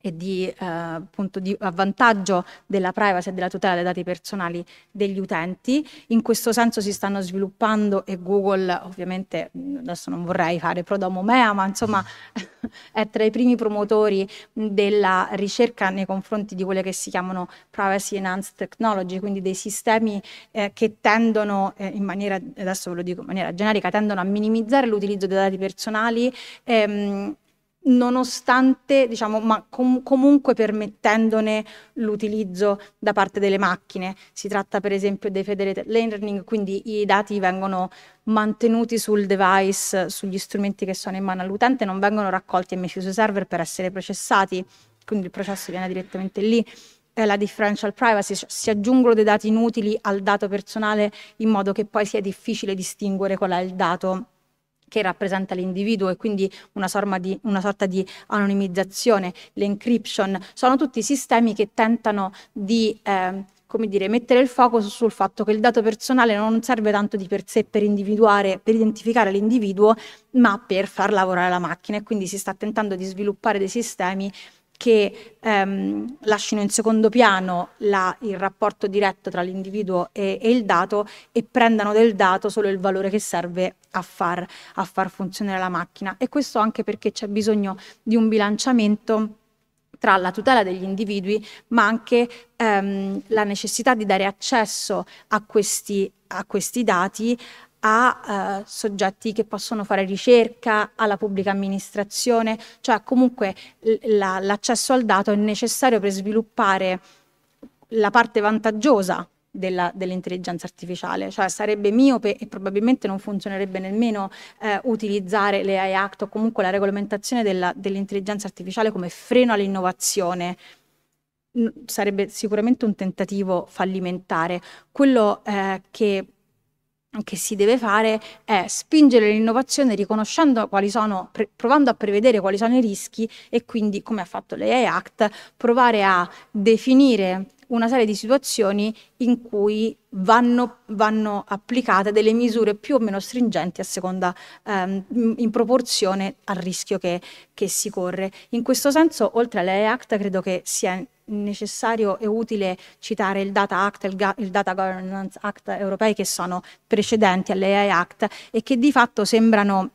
D: e di, eh, appunto di, avvantaggio della privacy e della tutela dei dati personali degli utenti. In questo senso si stanno sviluppando e Google ovviamente adesso non vorrei fare prodomo mea, ma insomma è tra i primi promotori della ricerca nei confronti di quelle che si chiamano privacy enhanced technology, quindi dei sistemi eh, che tendono eh, in maniera, adesso ve lo dico in maniera generica, tendono a minimizzare l'utilizzo dei dati personali ehm, nonostante, diciamo, ma com comunque permettendone l'utilizzo da parte delle macchine. Si tratta per esempio dei federated learning, quindi i dati vengono mantenuti sul device, sugli strumenti che sono in mano all'utente, non vengono raccolti e messi sui server per essere processati, quindi il processo viene direttamente lì. È eh, la differential privacy, cioè si aggiungono dei dati inutili al dato personale in modo che poi sia difficile distinguere qual è il dato che rappresenta l'individuo e quindi una, di, una, sorta di anonimizzazione, l'encryption, sono tutti sistemi che tentano di eh, come dire, mettere il focus sul fatto che il dato personale non serve tanto di per sé per individuare, per identificare l'individuo, ma per far lavorare la macchina e quindi si sta tentando di sviluppare dei sistemi che ehm, lasciano in secondo piano la, il rapporto diretto tra l'individuo e, e, il dato e prendano del dato solo il valore che serve a far, a far funzionare la macchina. E questo anche perché c'è bisogno di un bilanciamento tra la tutela degli individui, ma anche ehm, la necessità di dare accesso a questi, a questi dati a eh, soggetti che possono fare ricerca, alla pubblica amministrazione, cioè comunque l'accesso al dato è necessario per sviluppare la parte vantaggiosa dell'intelligenza artificiale, cioè sarebbe miope e probabilmente non funzionerebbe nemmeno eh, utilizzare le AI Act o comunque la regolamentazione dell'intelligenza artificiale come freno all'innovazione. Sarebbe sicuramente un tentativo fallimentare. Quello eh, che che si deve fare è spingere l'innovazione riconoscendo quali sono, provando a prevedere quali sono i rischi e quindi, come ha fatto l'AI Act, provare a definire una serie di situazioni in cui vanno, vanno applicate delle misure più o meno stringenti a seconda, ehm, in proporzione al rischio che, che si corre. In questo senso, oltre all'AI Act, credo che sia necessario e utile citare il Data Act e il, Data Governance Act europei che sono precedenti all'AI Act e che di fatto sembrano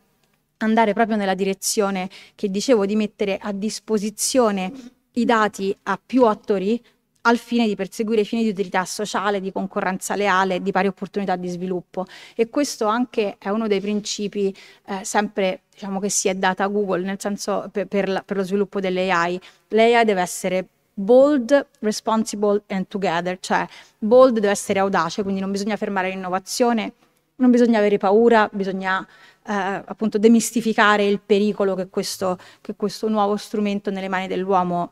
D: andare proprio nella direzione che dicevo di mettere a disposizione i dati a più attori al fine di perseguire i fini di utilità sociale, di concorrenza leale, di pari opportunità di sviluppo. E questo anche è uno dei principi eh, sempre diciamo, che si è data a Google, nel senso per, per, la, per lo sviluppo dell'AI. L'AI deve essere bold, responsible and together, cioè bold deve essere audace, quindi non bisogna fermare l'innovazione, non bisogna avere paura, bisogna eh, appunto demistificare il pericolo che questo, che questo nuovo strumento nelle mani dell'uomo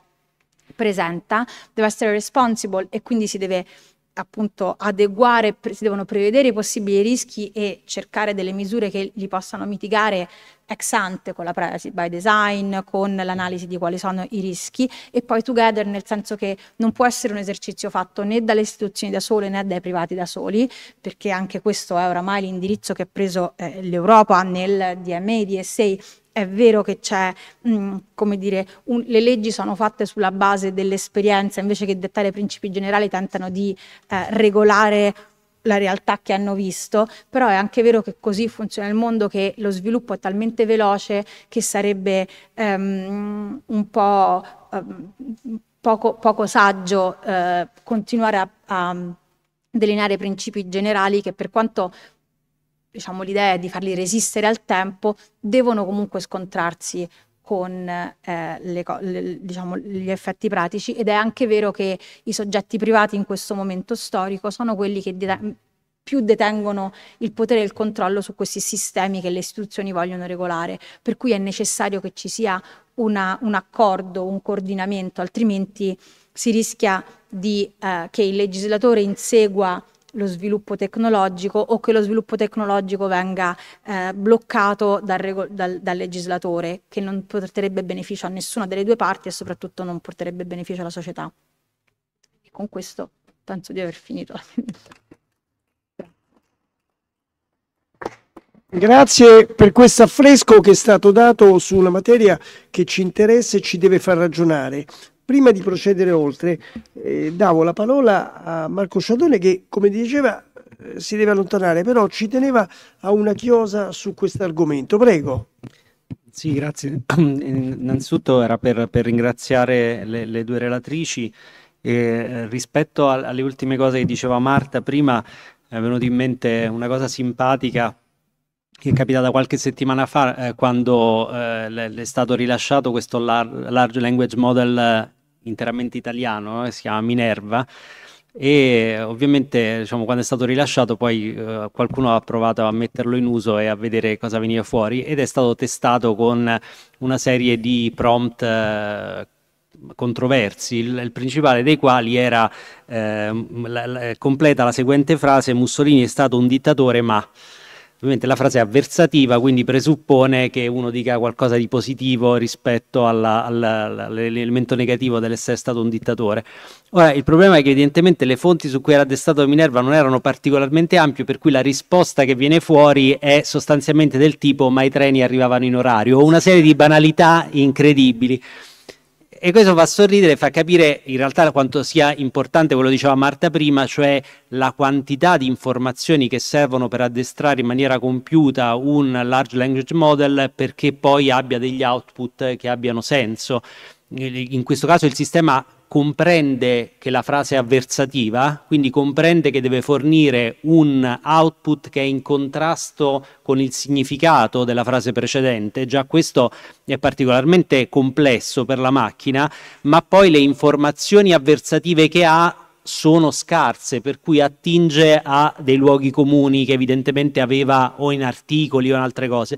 D: presenta, deve essere responsible e quindi si deve appunto adeguare, si devono prevedere i possibili rischi e cercare delle misure che li possano mitigare ex ante con la privacy by design, con l'analisi di quali sono i rischi e poi together nel senso che non può essere un esercizio fatto né dalle istituzioni da sole né dai privati da soli, perché anche questo è oramai l'indirizzo che ha preso eh, l'Europa nel DMA, DSA è vero che c'è, mm, come dire, un, le leggi sono fatte sulla base dell'esperienza, invece che dettare principi generali tentano di eh, regolare la realtà che hanno visto, però è anche vero che così funziona il mondo, che lo sviluppo è talmente veloce che sarebbe ehm, un po' ehm, poco, poco, saggio eh, continuare a, a delineare principi generali che per quanto diciamo, l'idea di farli resistere al tempo, devono comunque scontrarsi con eh, le, le, diciamo, gli effetti pratici ed è anche vero che i soggetti privati in questo momento storico sono quelli che deten più detengono il potere e il controllo su questi sistemi che le istituzioni vogliono regolare, per cui è necessario che ci sia una, un accordo, un coordinamento, altrimenti si rischia di, eh, che il legislatore insegua lo sviluppo tecnologico o che lo sviluppo tecnologico venga eh, bloccato dal, dal, dal, legislatore, che non porterebbe beneficio a nessuna delle due parti e soprattutto non porterebbe beneficio alla società. E con questo penso di aver finito
A: Grazie per questo affresco che è stato dato su una materia che ci interessa e ci deve far ragionare. Prima di procedere oltre, eh, davo la parola a Marco Sciadone che, come diceva, eh, si deve allontanare, però ci teneva a una chiosa su questo argomento. Prego. Sì, grazie. Eh, innanzitutto
B: era per, per ringraziare le, le, due relatrici. E, eh, rispetto a, alle ultime cose che diceva Marta prima, è venuta in mente una cosa simpatica che è capitata qualche settimana fa eh, quando eh, è stato rilasciato questo lar- large language model eh, interamente italiano, eh, si chiama Minerva e ovviamente diciamo, quando è stato rilasciato poi eh, qualcuno ha provato a metterlo in uso e a vedere cosa veniva fuori ed è stato testato con una serie di prompt eh, controversi, il, il, principale dei quali era eh, la, la, completa la seguente frase Mussolini è stato un dittatore ma Ovviamente la frase è avversativa, quindi presuppone che uno dica qualcosa di positivo rispetto alla, alla, all'elemento negativo dell'essere stato un dittatore. Ora, il problema è che evidentemente le fonti su cui era addestrato Minerva non erano particolarmente ampie, per cui la risposta che viene fuori è sostanzialmente del tipo ma i treni arrivavano in orario, o una serie di banalità incredibili e questo fa sorridere, fa capire in realtà quanto sia importante quello che diceva Marta prima, cioè la quantità di informazioni che servono per addestrare in maniera compiuta un large language model perché poi abbia degli output che abbiano senso. In questo caso il sistema comprende che la frase è avversativa, quindi comprende che deve fornire un output che è in contrasto con il significato della frase precedente, già questo è particolarmente complesso per la macchina, ma poi le informazioni avversative che ha sono scarse, per cui attinge a dei luoghi comuni che evidentemente aveva o in articoli o in altre cose.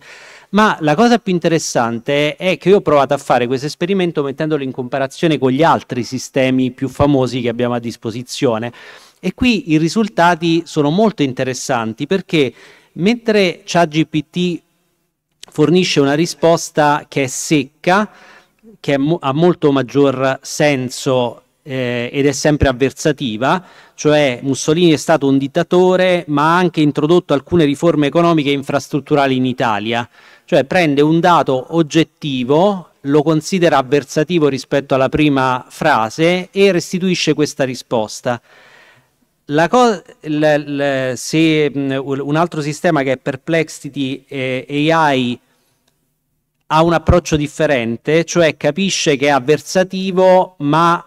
B: Ma la cosa più interessante è che io ho provato a fare questo esperimento mettendolo in comparazione con gli altri sistemi più famosi che abbiamo a disposizione. E qui i risultati sono molto interessanti perché mentre ChatGPT fornisce una risposta che è secca, che mo- ha molto maggior senso eh, ed è sempre avversativa, cioè Mussolini è stato un dittatore ma ha anche introdotto alcune riforme economiche e infrastrutturali in Italia cioè prende un dato oggettivo, lo considera avversativo rispetto alla prima frase e restituisce questa risposta. se un altro sistema che è Perplexity eh, AI ha un approccio differente, cioè capisce che è avversativo ma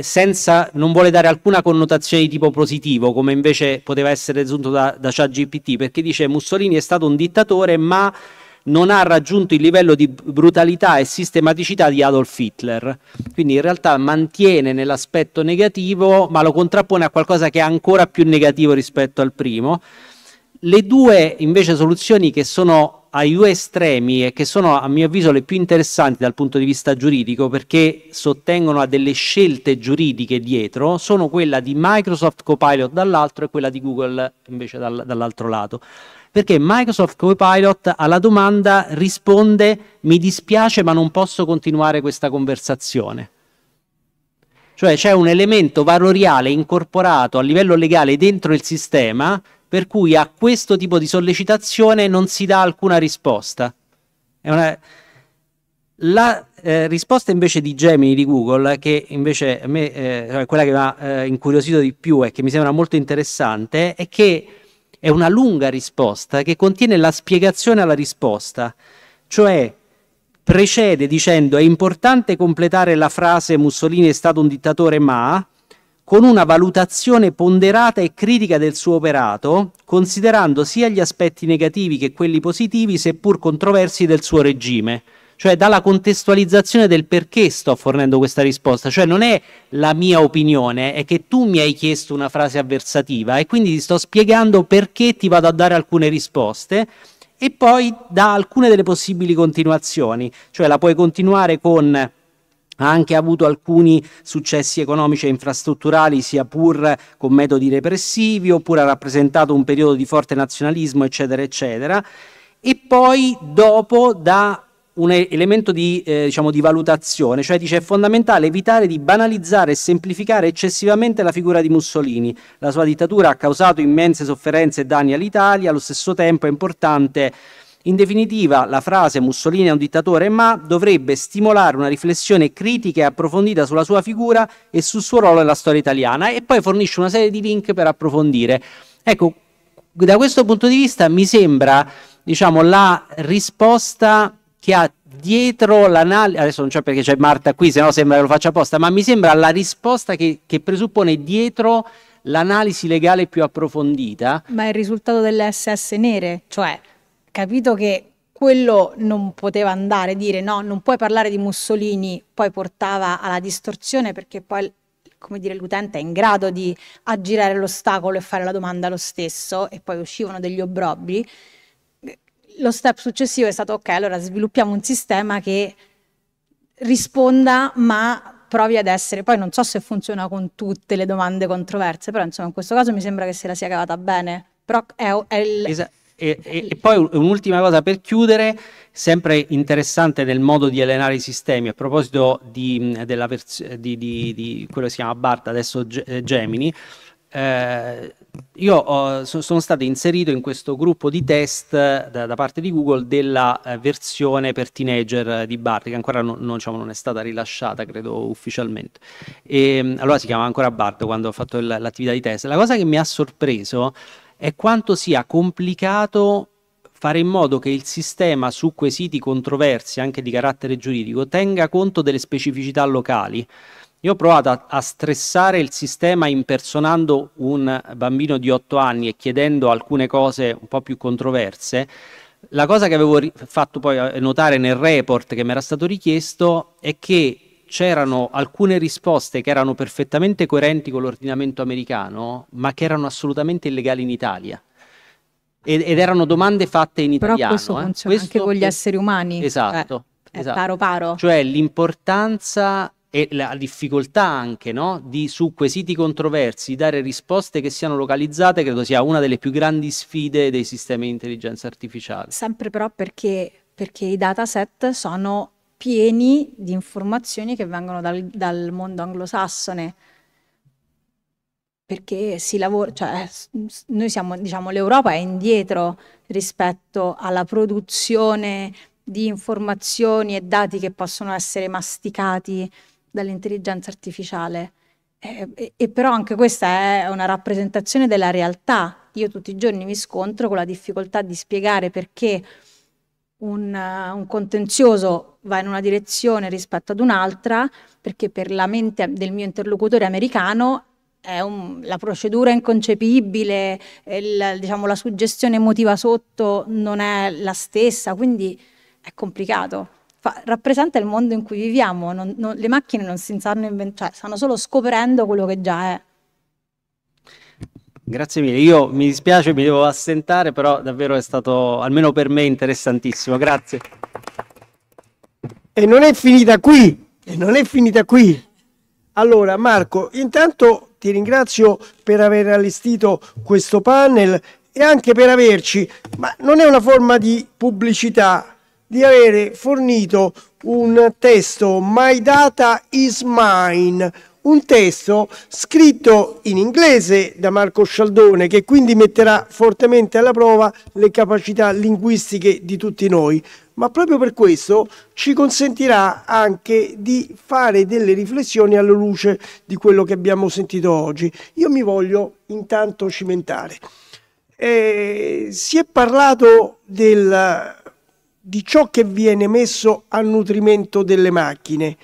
B: senza, non vuole dare alcuna connotazione di tipo positivo, come invece poteva essere desunto da, da ChatGPT, perché dice Mussolini è stato un dittatore, ma non ha raggiunto il livello di brutalità e sistematicità di Adolf Hitler. Quindi in realtà mantiene nell'aspetto negativo, ma lo contrappone a qualcosa che è ancora più negativo rispetto al primo. Le due invece soluzioni che sono ai due estremi e che sono a mio avviso le più interessanti dal punto di vista giuridico perché sottengono a delle scelte giuridiche dietro sono quella di Microsoft Copilot dall'altro e quella di Google invece dal, dall'altro lato perché Microsoft Copilot alla domanda risponde mi dispiace ma non posso continuare questa conversazione. Cioè c'è un elemento valoriale incorporato a livello legale dentro il sistema per cui a questo tipo di sollecitazione non si dà alcuna risposta. Una... La eh, risposta invece di Gemini di Google, che invece me, eh, cioè quella che mi ha eh, incuriosito di più e che mi sembra molto interessante, è che è una lunga risposta che contiene la spiegazione alla risposta, cioè precede dicendo è importante completare la frase Mussolini è stato un dittatore ma con una valutazione ponderata e critica del suo operato, considerando sia gli aspetti negativi che quelli positivi, seppur controversi, del suo regime. Cioè dalla contestualizzazione del perché sto fornendo questa risposta. Cioè non è la mia opinione, è che tu mi hai chiesto una frase avversativa e quindi ti sto spiegando perché ti vado a dare alcune risposte e poi da alcune delle possibili continuazioni. Cioè la puoi continuare con ha anche avuto alcuni successi economici e infrastrutturali, sia pur con metodi repressivi, oppure ha rappresentato un periodo di forte nazionalismo, eccetera, eccetera. E poi dopo da un elemento di, eh, diciamo, di valutazione, cioè dice è fondamentale evitare di banalizzare e semplificare eccessivamente la figura di Mussolini. La sua dittatura ha causato immense sofferenze e danni all'Italia, allo stesso tempo è importante in definitiva, la frase Mussolini è un dittatore, ma dovrebbe stimolare una riflessione critica e approfondita sulla sua figura e sul suo ruolo nella storia italiana e poi fornisce una serie di link per approfondire. Ecco, da questo punto di vista mi sembra, diciamo, la risposta che ha dietro l'analisi, adesso non c'è perché c'è Marta qui, se no sembra che lo faccia apposta, ma mi sembra la risposta che, che presuppone dietro l'analisi legale più approfondita.
D: Ma è il risultato delle SS nere, cioè capito che quello non poteva andare, dire no, non puoi parlare di Mussolini, poi portava alla distorsione perché poi come dire, l'utente è in grado di aggirare l'ostacolo e fare la domanda lo stesso e poi uscivano degli obrobbi. Lo step successivo è stato ok, allora sviluppiamo un sistema che risponda ma provi ad essere, poi non so se funziona con tutte le domande controverse, però insomma in questo caso mi sembra che se la sia cavata bene, però è, è il... Esatto
B: e, e, e, poi un'ultima cosa per chiudere, sempre interessante nel modo di allenare i sistemi, a proposito di, vers- di, di, di quello che si chiama BART, adesso G- eh, Gemini, eh, io ho, so, sono stato inserito in questo gruppo di test eh, da, da parte di Google della eh, versione per teenager eh, di BART, che ancora non, non, diciamo, non, è stata rilasciata, credo, ufficialmente. E, allora si chiama ancora BART quando ho fatto il, l'attività di test. La cosa che mi ha sorpreso è è quanto sia complicato fare in modo che il sistema su quesiti controversi anche di carattere giuridico tenga conto delle specificità locali. Io ho provato a, a, stressare il sistema impersonando un bambino di 8 anni e chiedendo alcune cose un po' più controverse. La cosa che avevo fatto poi eh, notare nel report che mi era stato richiesto è che c'erano alcune risposte che erano perfettamente coerenti con l'ordinamento americano, ma che erano assolutamente illegali in Italia. Ed, ed erano domande fatte in Però italiano. questo eh. funziona eh. questo anche con gli esseri umani. Esatto. Cioè, esatto. paro paro. Cioè l'importanza e la difficoltà anche no? di su quesiti controversi dare risposte che siano localizzate credo sia una delle più grandi sfide dei sistemi di intelligenza artificiale.
D: Sempre però perché, perché i dataset sono pieni di informazioni che vengono dal, dal mondo anglosassone perché si lavora, cioè noi siamo, diciamo, l'Europa è indietro rispetto alla produzione di informazioni e dati che possono essere masticati dall'intelligenza artificiale. E, eh, e, e, però anche questa è una rappresentazione della realtà. Io tutti i giorni mi scontro con la difficoltà di spiegare perché un, un contenzioso va in una direzione rispetto ad un'altra, perché per la mente del mio interlocutore americano un, la procedura è inconcepibile, eh, il, diciamo, la suggestione emotiva sotto non è la stessa, quindi è complicato. Fa, rappresenta il mondo in cui viviamo, non, non, le macchine non si stanno inventando, cioè, stanno solo scoprendo quello che già è.
B: Grazie mille, io mi dispiace, mi devo assentare, però davvero è stato, almeno per me, interessantissimo. Grazie.
A: E non è finita qui, e non è finita qui. Allora Marco, intanto ti ringrazio per aver allestito questo panel e anche per averci, ma non è una forma di pubblicità, di avere fornito un testo My Data is Mine, un testo scritto in inglese da Marco Scialdone che quindi metterà fortemente alla prova le capacità linguistiche di tutti noi, ma proprio per questo ci consentirà anche di fare delle riflessioni alla luce di quello che abbiamo sentito oggi. Io mi voglio intanto cimentare. Eh, si è parlato del, di ciò che viene messo a nutrimento delle macchine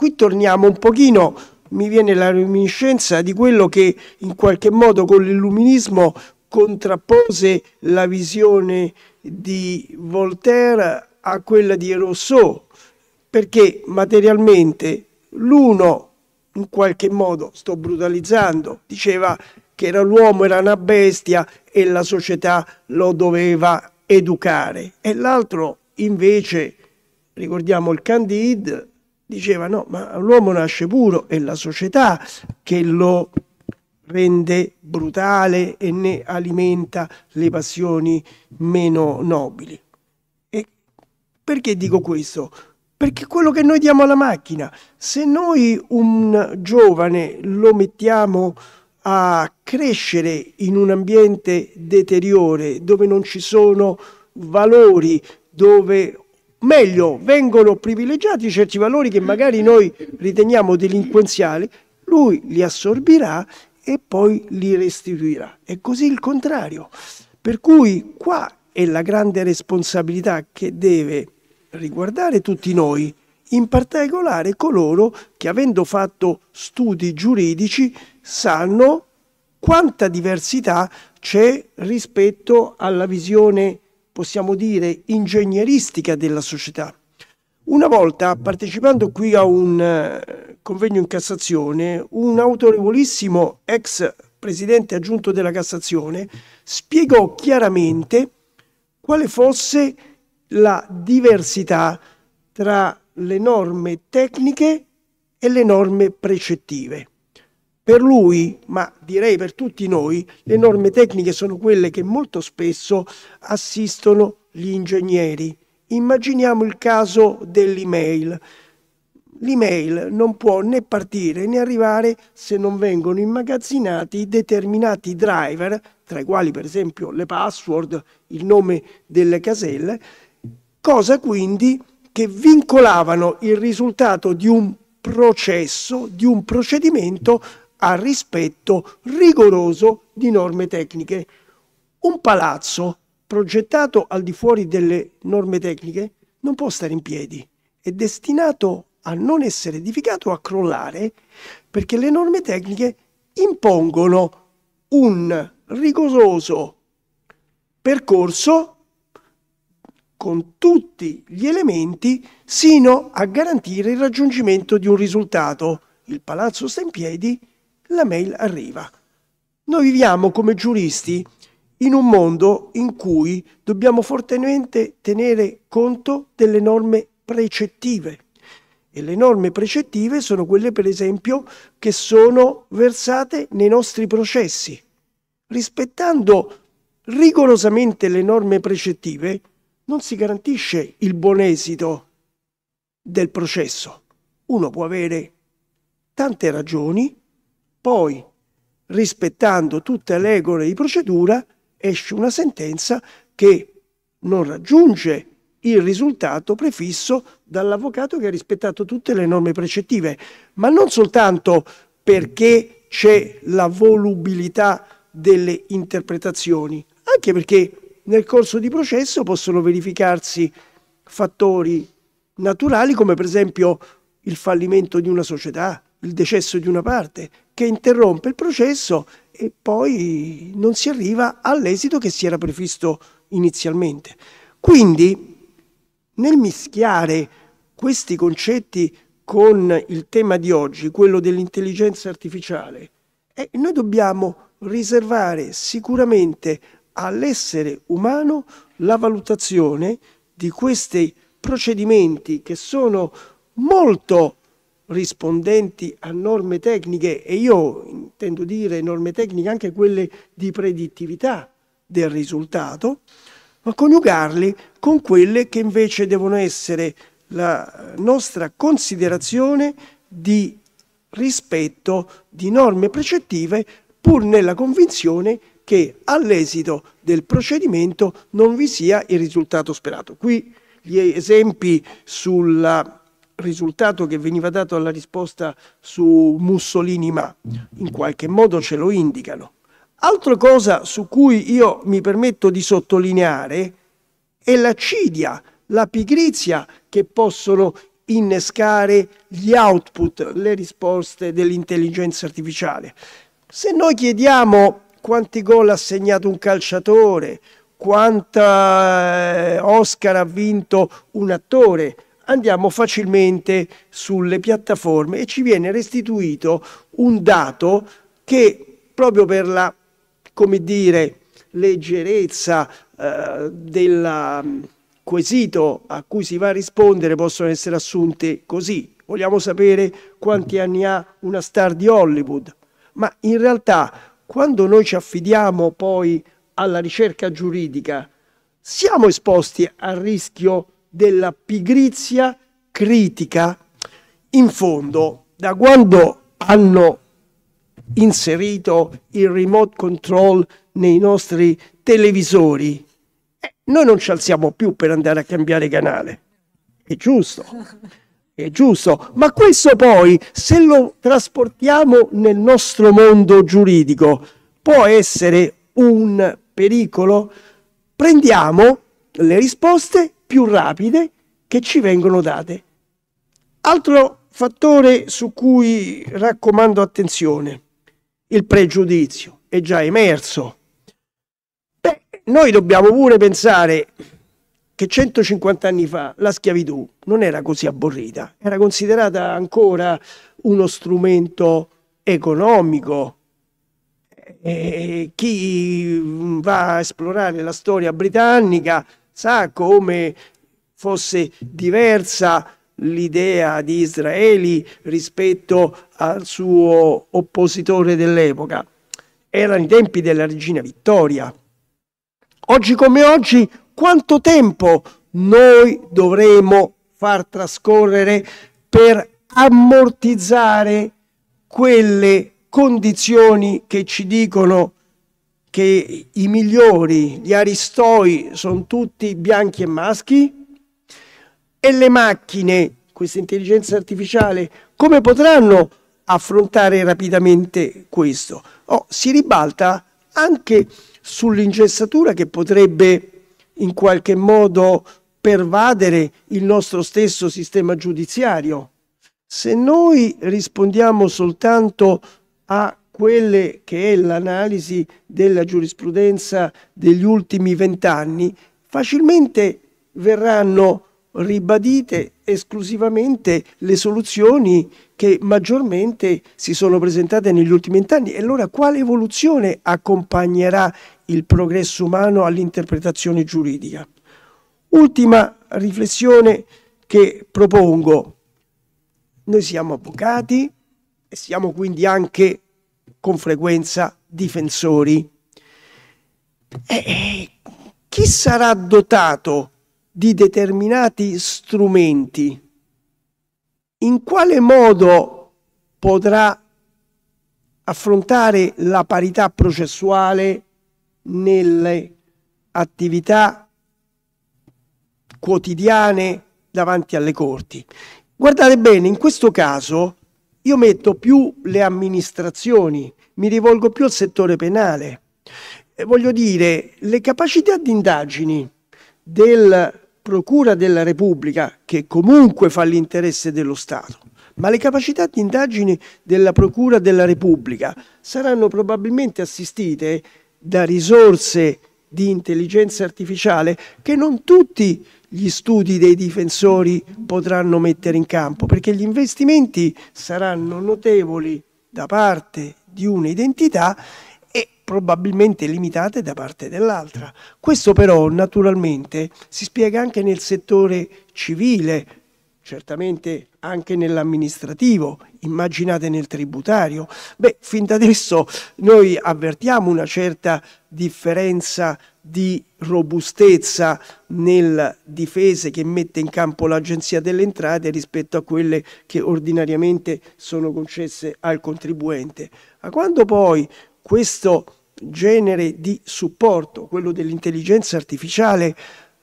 A: Qui torniamo un pochino, mi viene la reminiscenza di quello che in qualche modo con l'illuminismo contrappose la visione di Voltaire a quella di Rousseau, perché materialmente l'uno in qualche modo, sto brutalizzando, diceva che era l'uomo era una bestia e la società lo doveva educare e l'altro invece, ricordiamo il Candide, diceva no, ma l'uomo nasce puro, è la società che lo rende brutale e ne alimenta le passioni meno nobili. E perché dico questo? Perché quello che noi diamo alla macchina, se noi un giovane lo mettiamo a crescere in un ambiente deteriore dove non ci sono valori, dove meglio vengono privilegiati certi valori che magari noi riteniamo delinquenziali, lui li assorbirà e poi li restituirà. È così il contrario. Per cui qua è la grande responsabilità che deve riguardare tutti noi, in particolare coloro che avendo fatto studi giuridici sanno quanta diversità c'è rispetto alla visione giuridica possiamo dire, ingegneristica della società. Una volta, partecipando qui a un eh, convegno in Cassazione, un autorevolissimo ex presidente aggiunto della Cassazione spiegò chiaramente quale fosse la diversità tra le norme tecniche e le norme precettive. Per lui, ma direi per tutti noi, le norme tecniche sono quelle che molto spesso assistono gli ingegneri. Immaginiamo il caso dell'email. L'email non può né partire né arrivare se non vengono immagazzinati determinati driver, tra i quali per esempio le password, il nome delle caselle, cosa quindi che vincolavano il risultato di un processo, di un procedimento al rispetto rigoroso di norme tecniche. Un palazzo progettato al di fuori delle norme tecniche non può stare in piedi, è destinato a non essere edificato a crollare perché le norme tecniche impongono un rigoroso percorso con tutti gli elementi sino a garantire il raggiungimento di un risultato. Il palazzo sta in piedi la mail arriva. Noi viviamo come giuristi in un mondo in cui dobbiamo fortemente tenere conto delle norme precettive. E le norme precettive sono quelle, per esempio, che sono versate nei nostri processi. Rispettando rigorosamente le norme precettive, non si garantisce il buon esito del processo. Uno può avere tante ragioni poi, rispettando tutte le regole di procedura, esce una sentenza che non raggiunge il risultato prefisso dall'avvocato che ha rispettato tutte le norme precettive, ma non soltanto perché c'è la volubilità delle interpretazioni, anche perché nel corso di processo possono verificarsi fattori naturali come per esempio il fallimento di una società, il decesso di una parte, che interrompe il processo e poi non si arriva all'esito che si era prefisto inizialmente. Quindi nel mischiare questi concetti con il tema di oggi, quello dell'intelligenza artificiale, eh, noi dobbiamo riservare sicuramente all'essere umano la valutazione di questi procedimenti che sono molto rispondenti a norme tecniche, e io intendo dire norme tecniche anche quelle di predittività del risultato, ma coniugarli con quelle che invece devono essere la nostra considerazione di rispetto di norme precettive pur nella convinzione che all'esito del procedimento non vi sia il risultato sperato. Qui gli esempi sulla risultato che veniva dato alla risposta su Mussolini ma, in qualche modo ce lo indicano. Altra cosa su cui io mi permetto di sottolineare è l'accidia, la pigrizia che possono innescare gli output, le risposte dell'intelligenza artificiale. Se noi chiediamo quanti gol ha segnato un calciatore, quanta eh, Oscar ha vinto un attore, andiamo facilmente sulle piattaforme e ci viene restituito un dato che proprio per la, come dire, leggerezza eh, del mm, quesito a cui si va a rispondere possono essere assunte così. Vogliamo sapere quanti anni ha una star di Hollywood, ma in realtà quando noi ci affidiamo poi alla ricerca giuridica siamo esposti al rischio della pigrizia critica. In fondo, da quando hanno inserito il remote control nei nostri televisori, eh, noi non ci alziamo più per andare a cambiare canale. È giusto, è giusto. Ma questo poi, se lo trasportiamo nel nostro mondo giuridico, può essere un pericolo? Prendiamo le risposte più rapide che ci vengono date. Altro fattore su cui raccomando attenzione, il pregiudizio è già emerso. Beh, noi dobbiamo pure pensare che 150 anni fa la schiavitù non era così aborrita, era considerata ancora uno strumento economico. E eh, chi va a esplorare la storia britannica Sa come fosse diversa l'idea di Israeli rispetto al suo oppositore dell'epoca. Erano i tempi della regina Vittoria. Oggi come oggi, quanto tempo noi dovremo far trascorrere per ammortizzare quelle condizioni che ci dicono che che i migliori, gli aristoi, sono tutti bianchi e maschi? E le macchine, questa intelligenza artificiale, come potranno affrontare rapidamente questo? Oh, si ribalta anche sull'ingessatura che potrebbe in qualche modo pervadere il nostro stesso sistema giudiziario. Se noi rispondiamo soltanto a quelle che è l'analisi della giurisprudenza degli ultimi vent'anni, facilmente verranno ribadite esclusivamente le soluzioni che maggiormente si sono presentate negli ultimi vent'anni. E allora quale evoluzione accompagnerà il progresso umano all'interpretazione giuridica? Ultima riflessione che propongo. Noi siamo avvocati e siamo quindi anche con frequenza difensori. E, e, chi sarà dotato di determinati strumenti? In quale modo potrà affrontare la parità processuale nelle attività quotidiane davanti alle corti? Guardate bene, in questo caso io metto più le amministrazioni, mi rivolgo più al settore penale. E voglio dire, le capacità di indagini del Procura della Repubblica, che comunque fa l'interesse dello Stato, ma le capacità di indagini della Procura della Repubblica saranno probabilmente assistite da risorse di intelligenza artificiale che non tutti gli studi dei difensori potranno mettere in campo, perché gli investimenti saranno notevoli da parte di un'identità e probabilmente limitate da parte dell'altra. Questo però naturalmente si spiega anche nel settore civile, certamente anche nell'amministrativo, immaginate nel tributario. Beh, fin da adesso noi avvertiamo una certa differenza di robustezza nel difese che mette in campo l'Agenzia delle Entrate rispetto a quelle che ordinariamente sono concesse al contribuente. Ma quando poi questo genere di supporto, quello dell'intelligenza artificiale,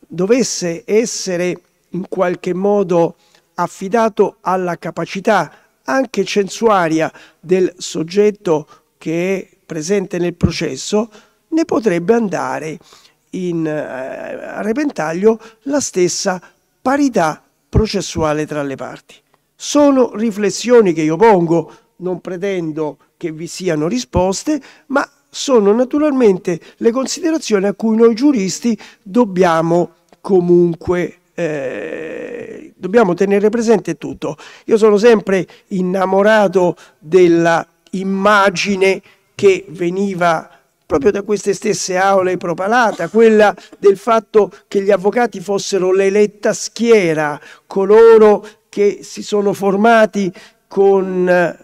A: dovesse essere in qualche modo affidato alla capacità anche censuaria del soggetto che è presente nel processo, ne potrebbe andare in, eh, a repentaglio la stessa parità processuale tra le parti. Sono riflessioni che io pongo, non pretendo che vi siano risposte, ma sono naturalmente le considerazioni a cui noi giuristi dobbiamo comunque eh, dobbiamo tenere presente tutto. Io sono sempre innamorato della immagine che veniva proprio da queste stesse aule propalata, quella del fatto che gli avvocati fossero l'eletta schiera, coloro che si sono formati con eh,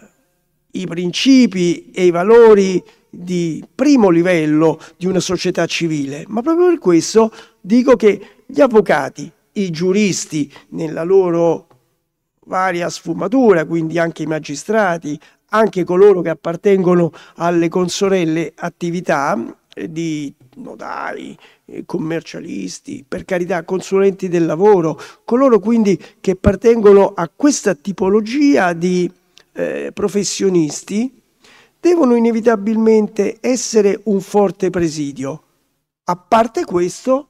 A: i principi e i valori di primo livello di una società civile, ma proprio per questo dico che gli avvocati i giuristi nella loro varia sfumatura, quindi anche i magistrati, anche coloro che appartengono alle consorelle attività eh, di notari, eh, commercialisti, per carità, consulenti del lavoro, coloro quindi che appartengono a questa tipologia di eh, professionisti, devono inevitabilmente essere un forte presidio. A parte questo,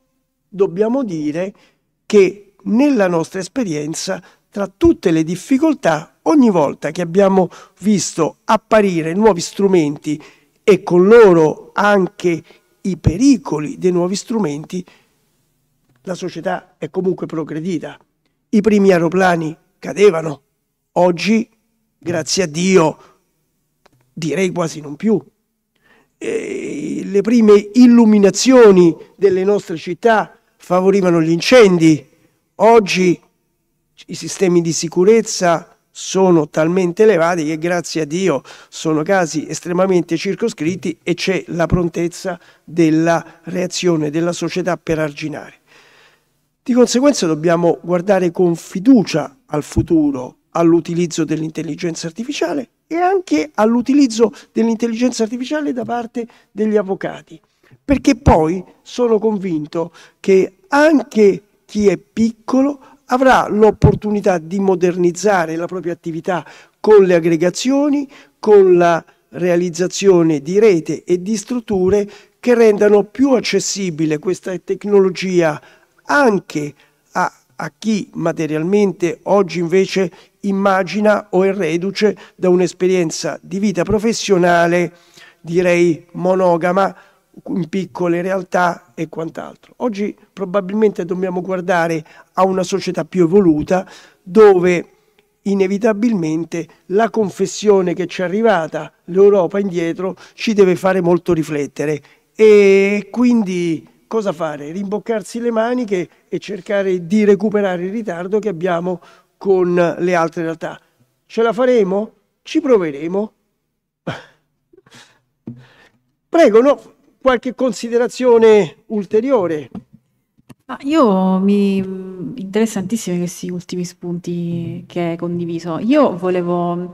A: dobbiamo dire che che nella nostra esperienza, tra tutte le difficoltà, ogni volta che abbiamo visto apparire nuovi strumenti e con loro anche i pericoli dei nuovi strumenti, la società è comunque progredita. I primi aeroplani cadevano, oggi, grazie a Dio, direi quasi non più. E le prime illuminazioni delle nostre città favorivano gli incendi. Oggi i sistemi di sicurezza sono talmente elevati che grazie a Dio sono casi estremamente circoscritti e c'è la prontezza della reazione della società per arginare. Di conseguenza dobbiamo guardare con fiducia al futuro, all'utilizzo dell'intelligenza artificiale e anche all'utilizzo dell'intelligenza artificiale da parte degli avvocati perché poi sono convinto che anche chi è piccolo avrà l'opportunità di modernizzare la propria attività con le aggregazioni, con la realizzazione di rete e di strutture che rendano più accessibile questa tecnologia anche a, a chi materialmente oggi invece immagina o è reduce da un'esperienza di vita professionale, direi monogama, in piccole realtà e quant'altro. Oggi probabilmente dobbiamo guardare a una società più evoluta dove inevitabilmente la confessione che ci è arrivata, l'Europa indietro, ci deve fare molto riflettere e quindi cosa fare? Rimboccarsi le maniche e cercare di recuperare il ritardo che abbiamo con le altre realtà. Ce la faremo? Ci proveremo? Prego, no? qualche considerazione ulteriore?
C: Ah, io mi mm, interessantissimi questi ultimi spunti che hai condiviso. Io volevo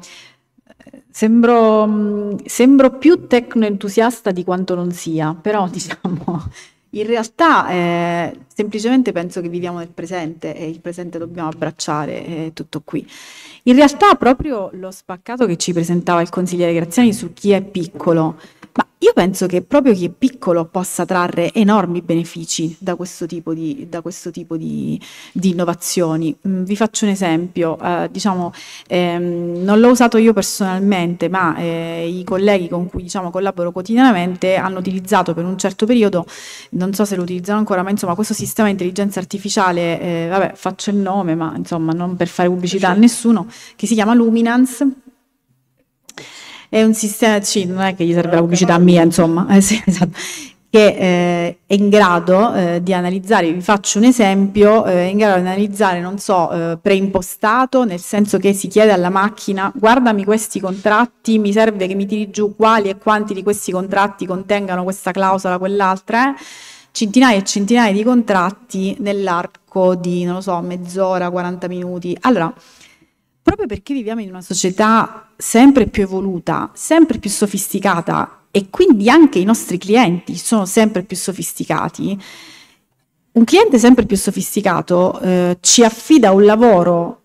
C: eh, sembro, mm, sembro più tecnoentusiasta di quanto non sia, però diciamo in realtà eh, semplicemente penso che viviamo nel presente e il presente dobbiamo abbracciare, è eh, tutto qui. In realtà proprio lo spaccato che ci presentava il consigliere Graziani su chi è piccolo io penso che proprio chi è piccolo possa trarre enormi benefici da questo tipo di, questo tipo di, di innovazioni. Mm, vi faccio un esempio, eh, diciamo, ehm, non l'ho usato io personalmente, ma eh, i colleghi con cui diciamo, collaboro quotidianamente hanno utilizzato per un certo periodo, non so se lo utilizzano ancora, ma insomma questo sistema di intelligenza artificiale, eh, vabbè faccio il nome, ma insomma non per fare pubblicità a nessuno, che si chiama Luminance è un sistema, sì, non è che gli serve la pubblicità mia, insomma, eh, sì, esatto. che eh, è in grado eh, di analizzare, vi faccio un esempio, eh, è in grado di analizzare, non so, eh, preimpostato, nel senso che si chiede alla macchina, guardami questi contratti, mi serve che mi tiri giù quali e quanti di questi contratti contengano questa clausola, quell'altra, eh, centinaia e centinaia di contratti nell'arco di, non so, mezz'ora, 40 minuti. Allora, proprio perché viviamo in una società sempre più evoluta, sempre più sofisticata e quindi anche i nostri clienti sono sempre più sofisticati, un cliente sempre più sofisticato eh, ci affida un lavoro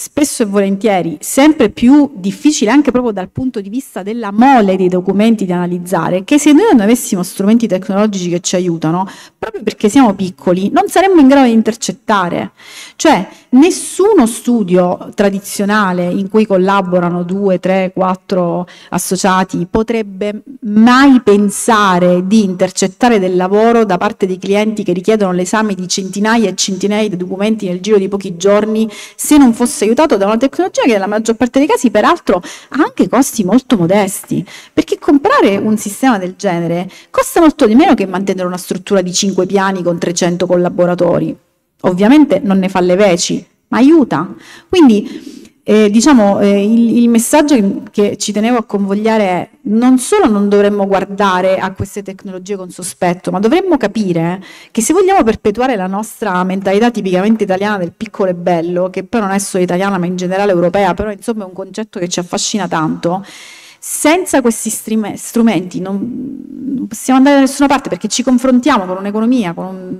C: spesso e volentieri sempre più difficile anche proprio dal punto di vista della mole dei documenti da analizzare, che se noi non avessimo strumenti tecnologici che ci aiutano, proprio perché siamo piccoli, non saremmo in grado di intercettare. Cioè, nessuno studio tradizionale in cui collaborano due, tre, quattro associati potrebbe mai pensare di intercettare del lavoro da parte dei clienti che richiedono l'esame di centinaia e centinaia di documenti nel giro di pochi giorni se non fosse aiutato da una tecnologia che nella maggior parte dei casi peraltro ha anche costi molto modesti, perché comprare un sistema del genere costa molto di meno che mantenere una struttura di 5 piani con 300 collaboratori. Ovviamente non ne fa le veci, ma aiuta. Quindi eh, diciamo, eh, il, il, messaggio che, ci tenevo a convogliare è non solo non dovremmo guardare a queste tecnologie con sospetto, ma dovremmo capire che se vogliamo perpetuare la nostra mentalità tipicamente italiana del piccolo e bello, che poi non è solo italiana ma in generale europea, però insomma è un concetto che ci affascina tanto, senza questi strumenti non, possiamo andare da nessuna parte perché ci confrontiamo con un'economia, con un,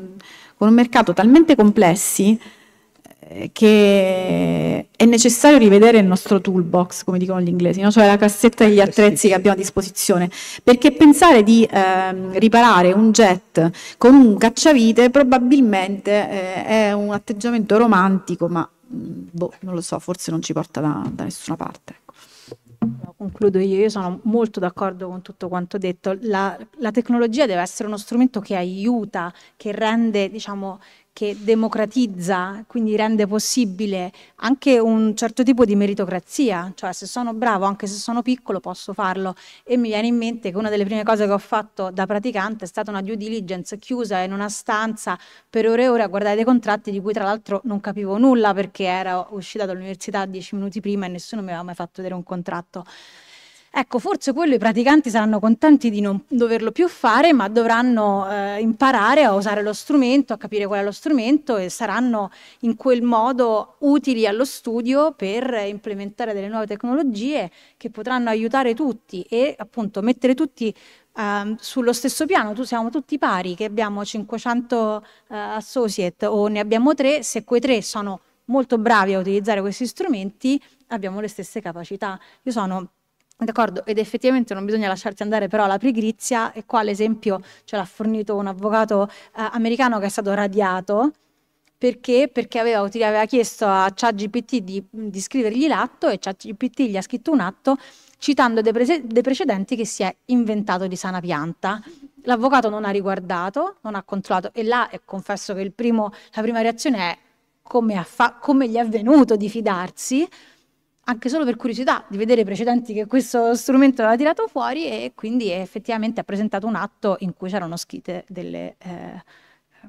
C: con un mercato talmente complessi che è necessario rivedere il nostro toolbox, come dicono gli inglesi, no? cioè la cassetta degli eh attrezzi che abbiamo a disposizione, perché pensare di eh, riparare un jet con un cacciavite probabilmente eh, è un atteggiamento romantico, ma mm, boh, non lo so, forse non ci porta da, da nessuna parte. Ecco.
D: concludo io, io sono molto d'accordo con tutto quanto detto, la, la, tecnologia deve essere uno strumento che aiuta, che rende, diciamo, che democratizza, quindi rende possibile anche un certo tipo di meritocrazia, cioè se sono bravo, anche se sono piccolo, posso farlo. E mi viene in mente che una delle prime cose che ho fatto da praticante è stata una due diligence chiusa in una stanza per ore e ore a guardare dei contratti di cui tra l'altro non capivo nulla perché ero uscita dall'università dieci minuti prima e nessuno mi aveva mai fatto vedere un contratto. Ecco, forse quello i praticanti saranno contenti di non doverlo più fare, ma dovranno eh, imparare a usare lo strumento, a capire qual è lo strumento e saranno in quel modo utili allo studio per implementare delle nuove tecnologie che potranno aiutare tutti e appunto mettere tutti Uh, sullo stesso piano, tu siamo tutti pari, che abbiamo 500 uh, eh, associate o ne abbiamo tre, se quei tre sono molto bravi a utilizzare questi strumenti, abbiamo le stesse capacità. Io sono D'accordo? Ed effettivamente non bisogna lasciarti andare però alla pigrizia e qua l'esempio ce l'ha fornito un avvocato eh, americano che è stato radiato perché? Perché aveva, aveva chiesto a ChatGPT di, di scrivergli l'atto e ChatGPT gli ha scritto un atto citando dei, prese- dei, precedenti che si è inventato di sana pianta. L'avvocato non ha riguardato, non ha controllato e là è confesso che primo, la prima reazione è come, affa- come gli è avvenuto di fidarsi, anche solo per curiosità di vedere i precedenti che questo strumento aveva tirato fuori e quindi effettivamente ha presentato un atto in cui c'erano scritte delle eh,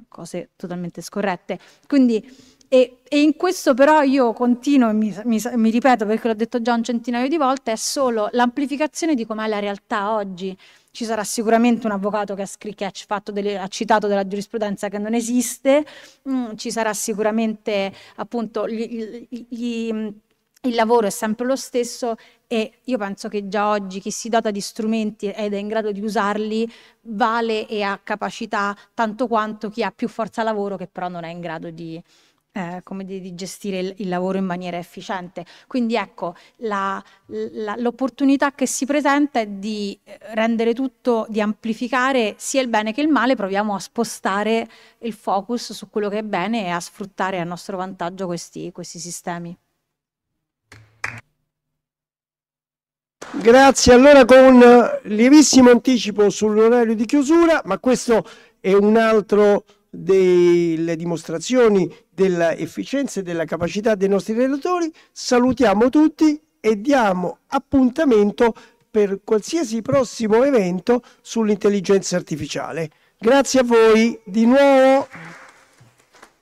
D: cose totalmente scorrette. Quindi, e, e, in questo però io continuo, mi, mi, mi ripeto perché l'ho detto già un centinaio di volte, è solo l'amplificazione di com'è la realtà oggi. Ci sarà sicuramente un avvocato che ha, che ha, delle, ha citato della giurisprudenza che non esiste, mm, ci sarà sicuramente appunto gli, gli, gli il lavoro è sempre lo stesso e io penso che già oggi chi si dota di strumenti ed è in grado di usarli vale e ha capacità tanto quanto chi ha più forza lavoro che però non è in grado di, eh, come di, di gestire il, il, lavoro in maniera efficiente. Quindi ecco, la, la, l'opportunità che si presenta è di eh, rendere tutto, di amplificare sia il bene che il male, proviamo a spostare il focus su quello che è bene e a sfruttare a nostro vantaggio questi, questi sistemi.
A: Grazie, allora con lievissimo anticipo sull'orario di chiusura, ma questo è un altro delle dimostrazioni dell'efficienza e della capacità dei nostri relatori. Salutiamo tutti e diamo appuntamento per qualsiasi prossimo evento sull'intelligenza artificiale. Grazie a voi di nuovo.